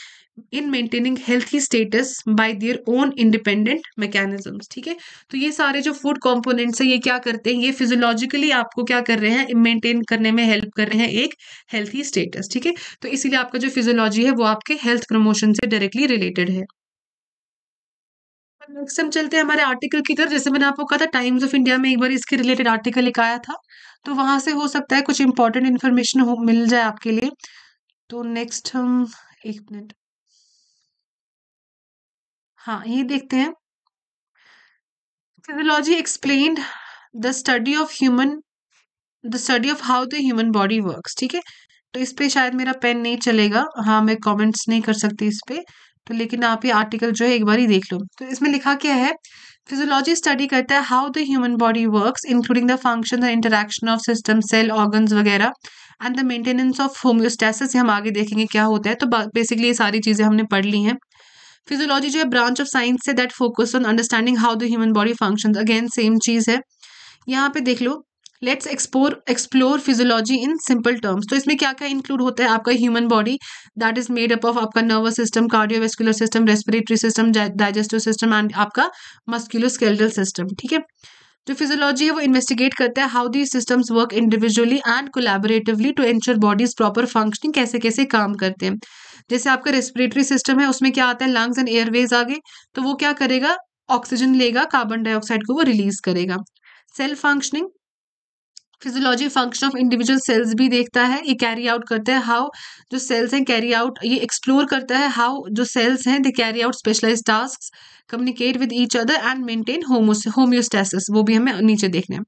in maintaining healthy status by their own independent mechanisms ठीक है तो ये सारे जो फूड कॉम्पोनेंट्स हैं ये क्या करते हैं ये फिजियोलॉजिकली आपको क्या कर रहे हैं मेंटेन करने में हेल्प कर रहे हैं एक हेल्थी स्टेटस ठीक है तो इसीलिए आपका जो फिजियोलॉजी है वो आपके हेल्थ प्रमोशन से डायरेक्टली रिलेटेड है नेक्स्ट हम चलते हैं हमारे आर्टिकल की तरफ जैसे मैंने आपको कहा था टाइम्स ऑफ इंडिया में एक बार इसके रिलेटेड आर्टिकल एक आया था तो वहां से हो सकता है कुछ इंपॉर्टेंट इन्फॉर्मेशन मिल जाए आपके लिए तो नेक्स्ट हम एक मिनट हाँ ये देखते हैं physiology explain the study of human the study of how the human body works ठीक है तो इस पे शायद मेरा पेन नहीं चलेगा हाँ मैं कमेंट्स नहीं कर सकती इस पे तो लेकिन आप ये आर्टिकल जो है एक बार ही देख लो तो इसमें लिखा क्या है फिजोलॉजी स्टडी करता है how the human body works including the function और interaction of system cell organs वगैरह and the maintenance of homeostasis हम आगे देखेंगे क्या होता है तो बेसिकली ये सारी चीज़ें हमने पढ़ ली हैं फिजोलॉजी जो है ब्रांच ऑफ साइंस से that focus on understanding how the human body function again same चीज़ है यहाँ पे देख लो let's explore explore physiology in simple terms तो इसमें क्या क्या इंक्लूड होता है आपका human body that is made up of आपका nervous system cardiovascular system respiratory system digestive system and आपका मस्क्यूलोस्केलेटल सिस्टम ठीक है जो फिजियोलॉजी है वो इन्वेस्टिगेट करता है how the systems work individually and collaboratively to ensure body's proper functioning कैसे कैसे काम करते हैं जैसे आपका रेस्पिरेटरी सिस्टम है उसमें क्या आता है लंग्स एंड एयरवेज आ गए तो वो क्या करेगा ऑक्सीजन लेगा कार्बन डाइऑक्साइड को वो रिलीज करेगा cell functioning physiology function of individual cells भी देखता है ये कैरी आउट करता है हाउ जो सेल्स हैं कैरी आउट ये एक्सप्लोर करता है हाउ जो सेल्स हैं they carry out specialise task communicate with each other and maintain homeostasis वो भी हमें नीचे देखने हैं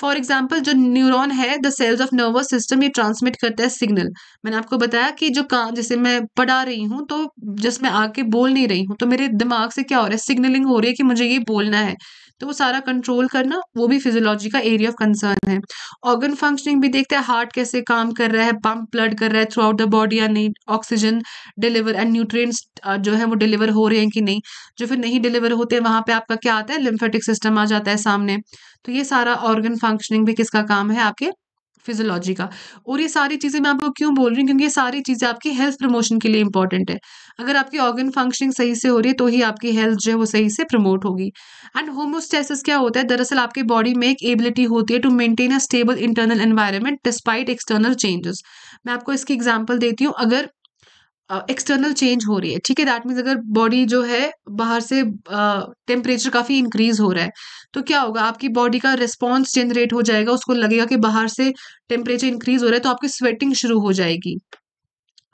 फॉर एग्जाम्पल जो न्यूरोन है the cells of nervous system ये ट्रांसमिट करता है सिग्नल मैंने आपको बताया कि जो काम जैसे मैं पढ़ा रही हूँ तो जस्ट मैं आके बोल नहीं रही हूँ तो मेरे दिमाग से क्या हो रहा है सिग्नलिंग हो रही है कि मुझे ये बोलना है तो वो सारा कंट्रोल करना वो भी फिजियोलॉजी का एरिया ऑफ कंसर्न है ऑर्गन फंक्शनिंग भी देखते हैं हार्ट कैसे काम कर रहा है पंप ब्लड कर रहा है थ्रू आउट द बॉडी या नहीं ऑक्सीजन डिलीवर एंड न्यूट्रिएंट्स जो है वो डिलीवर हो रहे हैं कि नहीं जो फिर नहीं डिलीवर होते हैं वहाँ पे आपका क्या आता है लिम्फेटिक सिस्टम आ जाता है सामने तो ये सारा ऑर्गन फंक्शनिंग भी किसका काम है आपके फिजियोलॉजी का और ये सारी चीज़ें मैं आपको क्यों बोल रही हूँ क्योंकि ये सारी चीज़ें आपकी हेल्थ प्रमोशन के लिए इंपॉर्टेंट है अगर आपकी ऑर्गन फंक्शनिंग सही से हो रही है तो ही आपकी हेल्थ जो है वो सही से प्रमोट होगी एंड होमोस्टेसिस क्या होता है दरअसल आपकी बॉडी में एक एबिलिटी होती है to maintain a stable internal environment despite external changes मैं आपको इसकी एग्जाम्पल देती हूँ अगर एक्सटर्नल uh, चेंज हो रही है ठीक है दैट मीन्स अगर बॉडी जो है बाहर से टेम्परेचर uh, काफ़ी इंक्रीज हो रहा है तो क्या होगा आपकी बॉडी का रिस्पॉन्स जनरेट हो जाएगा उसको लगेगा कि बाहर से टेम्परेचर इंक्रीज हो रहा है तो आपकी स्वेटिंग शुरू हो जाएगी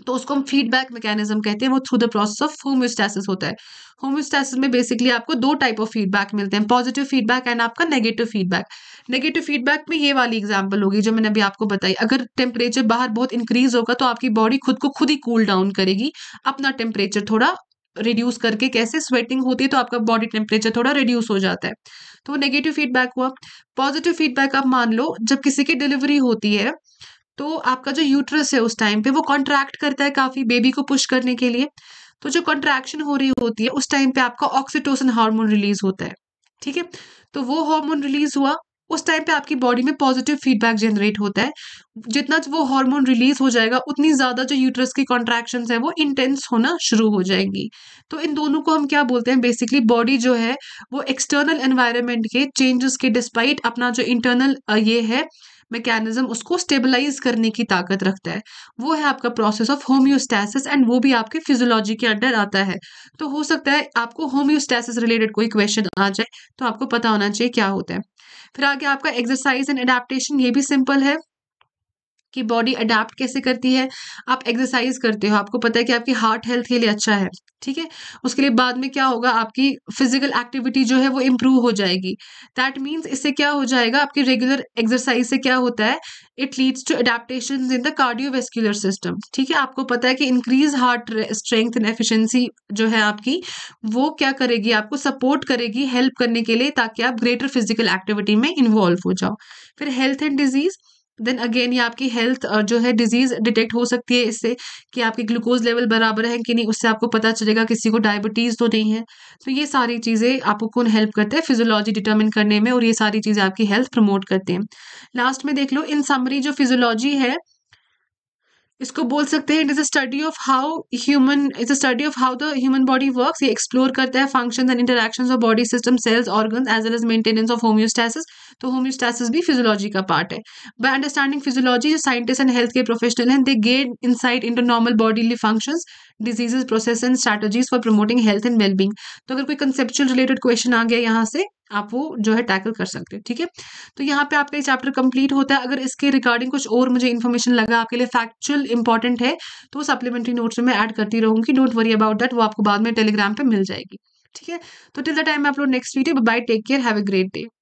तो उसको हम फीडबैक मैकेनिज्म कहते हैं वो through the process of homeostasis होता है होम्योस्टेसिस में बेसिकली आपको दो टाइप ऑफ फीडबैक मिलते हैं पॉजिटिव फीडबैक एंड आपका नेगेटिव फीडबैक नेगेटिव फीडबैक में ये वाली एग्जांपल होगी जो मैंने अभी आपको बताई अगर टेम्परेचर बाहर बहुत इंक्रीज होगा तो आपकी बॉडी खुद को खुद ही कूल डाउन करेगी अपना टेम्परेचर थोड़ा रिड्यूस करके कैसे स्वेटिंग होती है तो आपका बॉडी टेम्परेचर थोड़ा रिड्यूस हो जाता है तो नेगेटिव फीडबैक हुआ पॉजिटिव फीडबैक आप मान लो जब किसी की डिलीवरी होती है तो आपका जो यूट्रस है उस टाइम पे वो कॉन्ट्रैक्ट करता है काफ़ी बेबी को पुश करने के लिए तो जो कॉन्ट्रैक्शन हो रही होती है उस टाइम पे आपका ऑक्सीटोसन हार्मोन रिलीज होता है ठीक है तो वो हार्मोन रिलीज हुआ उस टाइम पे आपकी बॉडी में पॉजिटिव फीडबैक जनरेट होता है जितना वो हार्मोन रिलीज हो जाएगा उतनी ज़्यादा जो यूट्रस की कॉन्ट्रैक्शन है वो इंटेंस होना शुरू हो जाएंगी तो इन दोनों को हम क्या बोलते हैं बेसिकली बॉडी जो है वो एक्सटर्नल एनवायरमेंट के चेंजेस के डिस्पाइट अपना जो इंटरनल ये है मैकेनिज्म उसको स्टेबलाइज करने की ताकत रखता है वो है आपका प्रोसेस ऑफ होम्योस्टैसिस एंड वो भी आपके फिजोलॉजी के अंडर आता है तो हो सकता है आपको होम्योस्टैसिस रिलेटेड कोई क्वेश्चन आ जाए तो आपको पता होना चाहिए क्या होता है फिर आगे आपका एक्सरसाइज एंड एडेप्टेशन ये भी सिंपल है कि बॉडी अडेप्ट कैसे करती है आप एक्सरसाइज करते हो आपको पता है कि आपकी हार्ट हेल्थ के लिए अच्छा है ठीक है उसके लिए बाद में क्या होगा आपकी फिजिकल एक्टिविटी जो है वो इम्प्रूव हो जाएगी दैट मीन्स इससे क्या हो जाएगा आपकी रेगुलर एक्सरसाइज से क्या होता है it leads to adaptation in the cardiovascular system ठीक है आपको पता है कि increase heart strength and efficiency जो है आपकी वो क्या करेगी आपको सपोर्ट करेगी हेल्प करने के लिए ताकि आप ग्रेटर फिजिकल एक्टिविटी में इन्वॉल्व हो जाओ फिर health and disease then again ये आपकी हेल्थ जो है डिजीज़ डिटेक्ट हो सकती है इससे कि आपके ग्लूकोज लेवल बराबर है कि नहीं उससे आपको पता चलेगा किसी को डायबिटीज़ तो नहीं है तो ये सारी चीज़ें आपको कौन हेल्प करते हैं फिजोलॉजी डिटर्मिन करने में और ये सारी चीज़ें आपकी हेल्थ प्रमोट करते हैं लास्ट में देख लो इन समरी जो फिजोलॉजी है इसको बोल सकते हैं it is a study of how human is a study of how the human body work ये एक्सप्लोर करता है function and interaction of body system cells organ as well as maintenance of homeostasis तो homeostasis भी physiology का part है by understanding physiology जो scientist and health care professional हैं they get insight into normal bodily functions diseases process and strategies for promoting health and wellbeing तो अगर कोई conceptual related question आ गया यहाँ से आप वो जो है टैकल कर सकते हैं ठीक है तो यहाँ पे आपका ये चैप्टर कंप्लीट होता है अगर इसके रिगार्डिंग कुछ और मुझे इन्फॉर्मेशन लगा आपके लिए फैक्चुअल इंपॉर्टेंट है तो सप्लीमेंट्री नोट्स में ऐड करती रहूँगी डोंट वरी अबाउट दैट वो आपको बाद में टेलीग्राम पर मिल जाएगी ठीक है तो टिल द टाइम आप लोग next video bye take care have a great day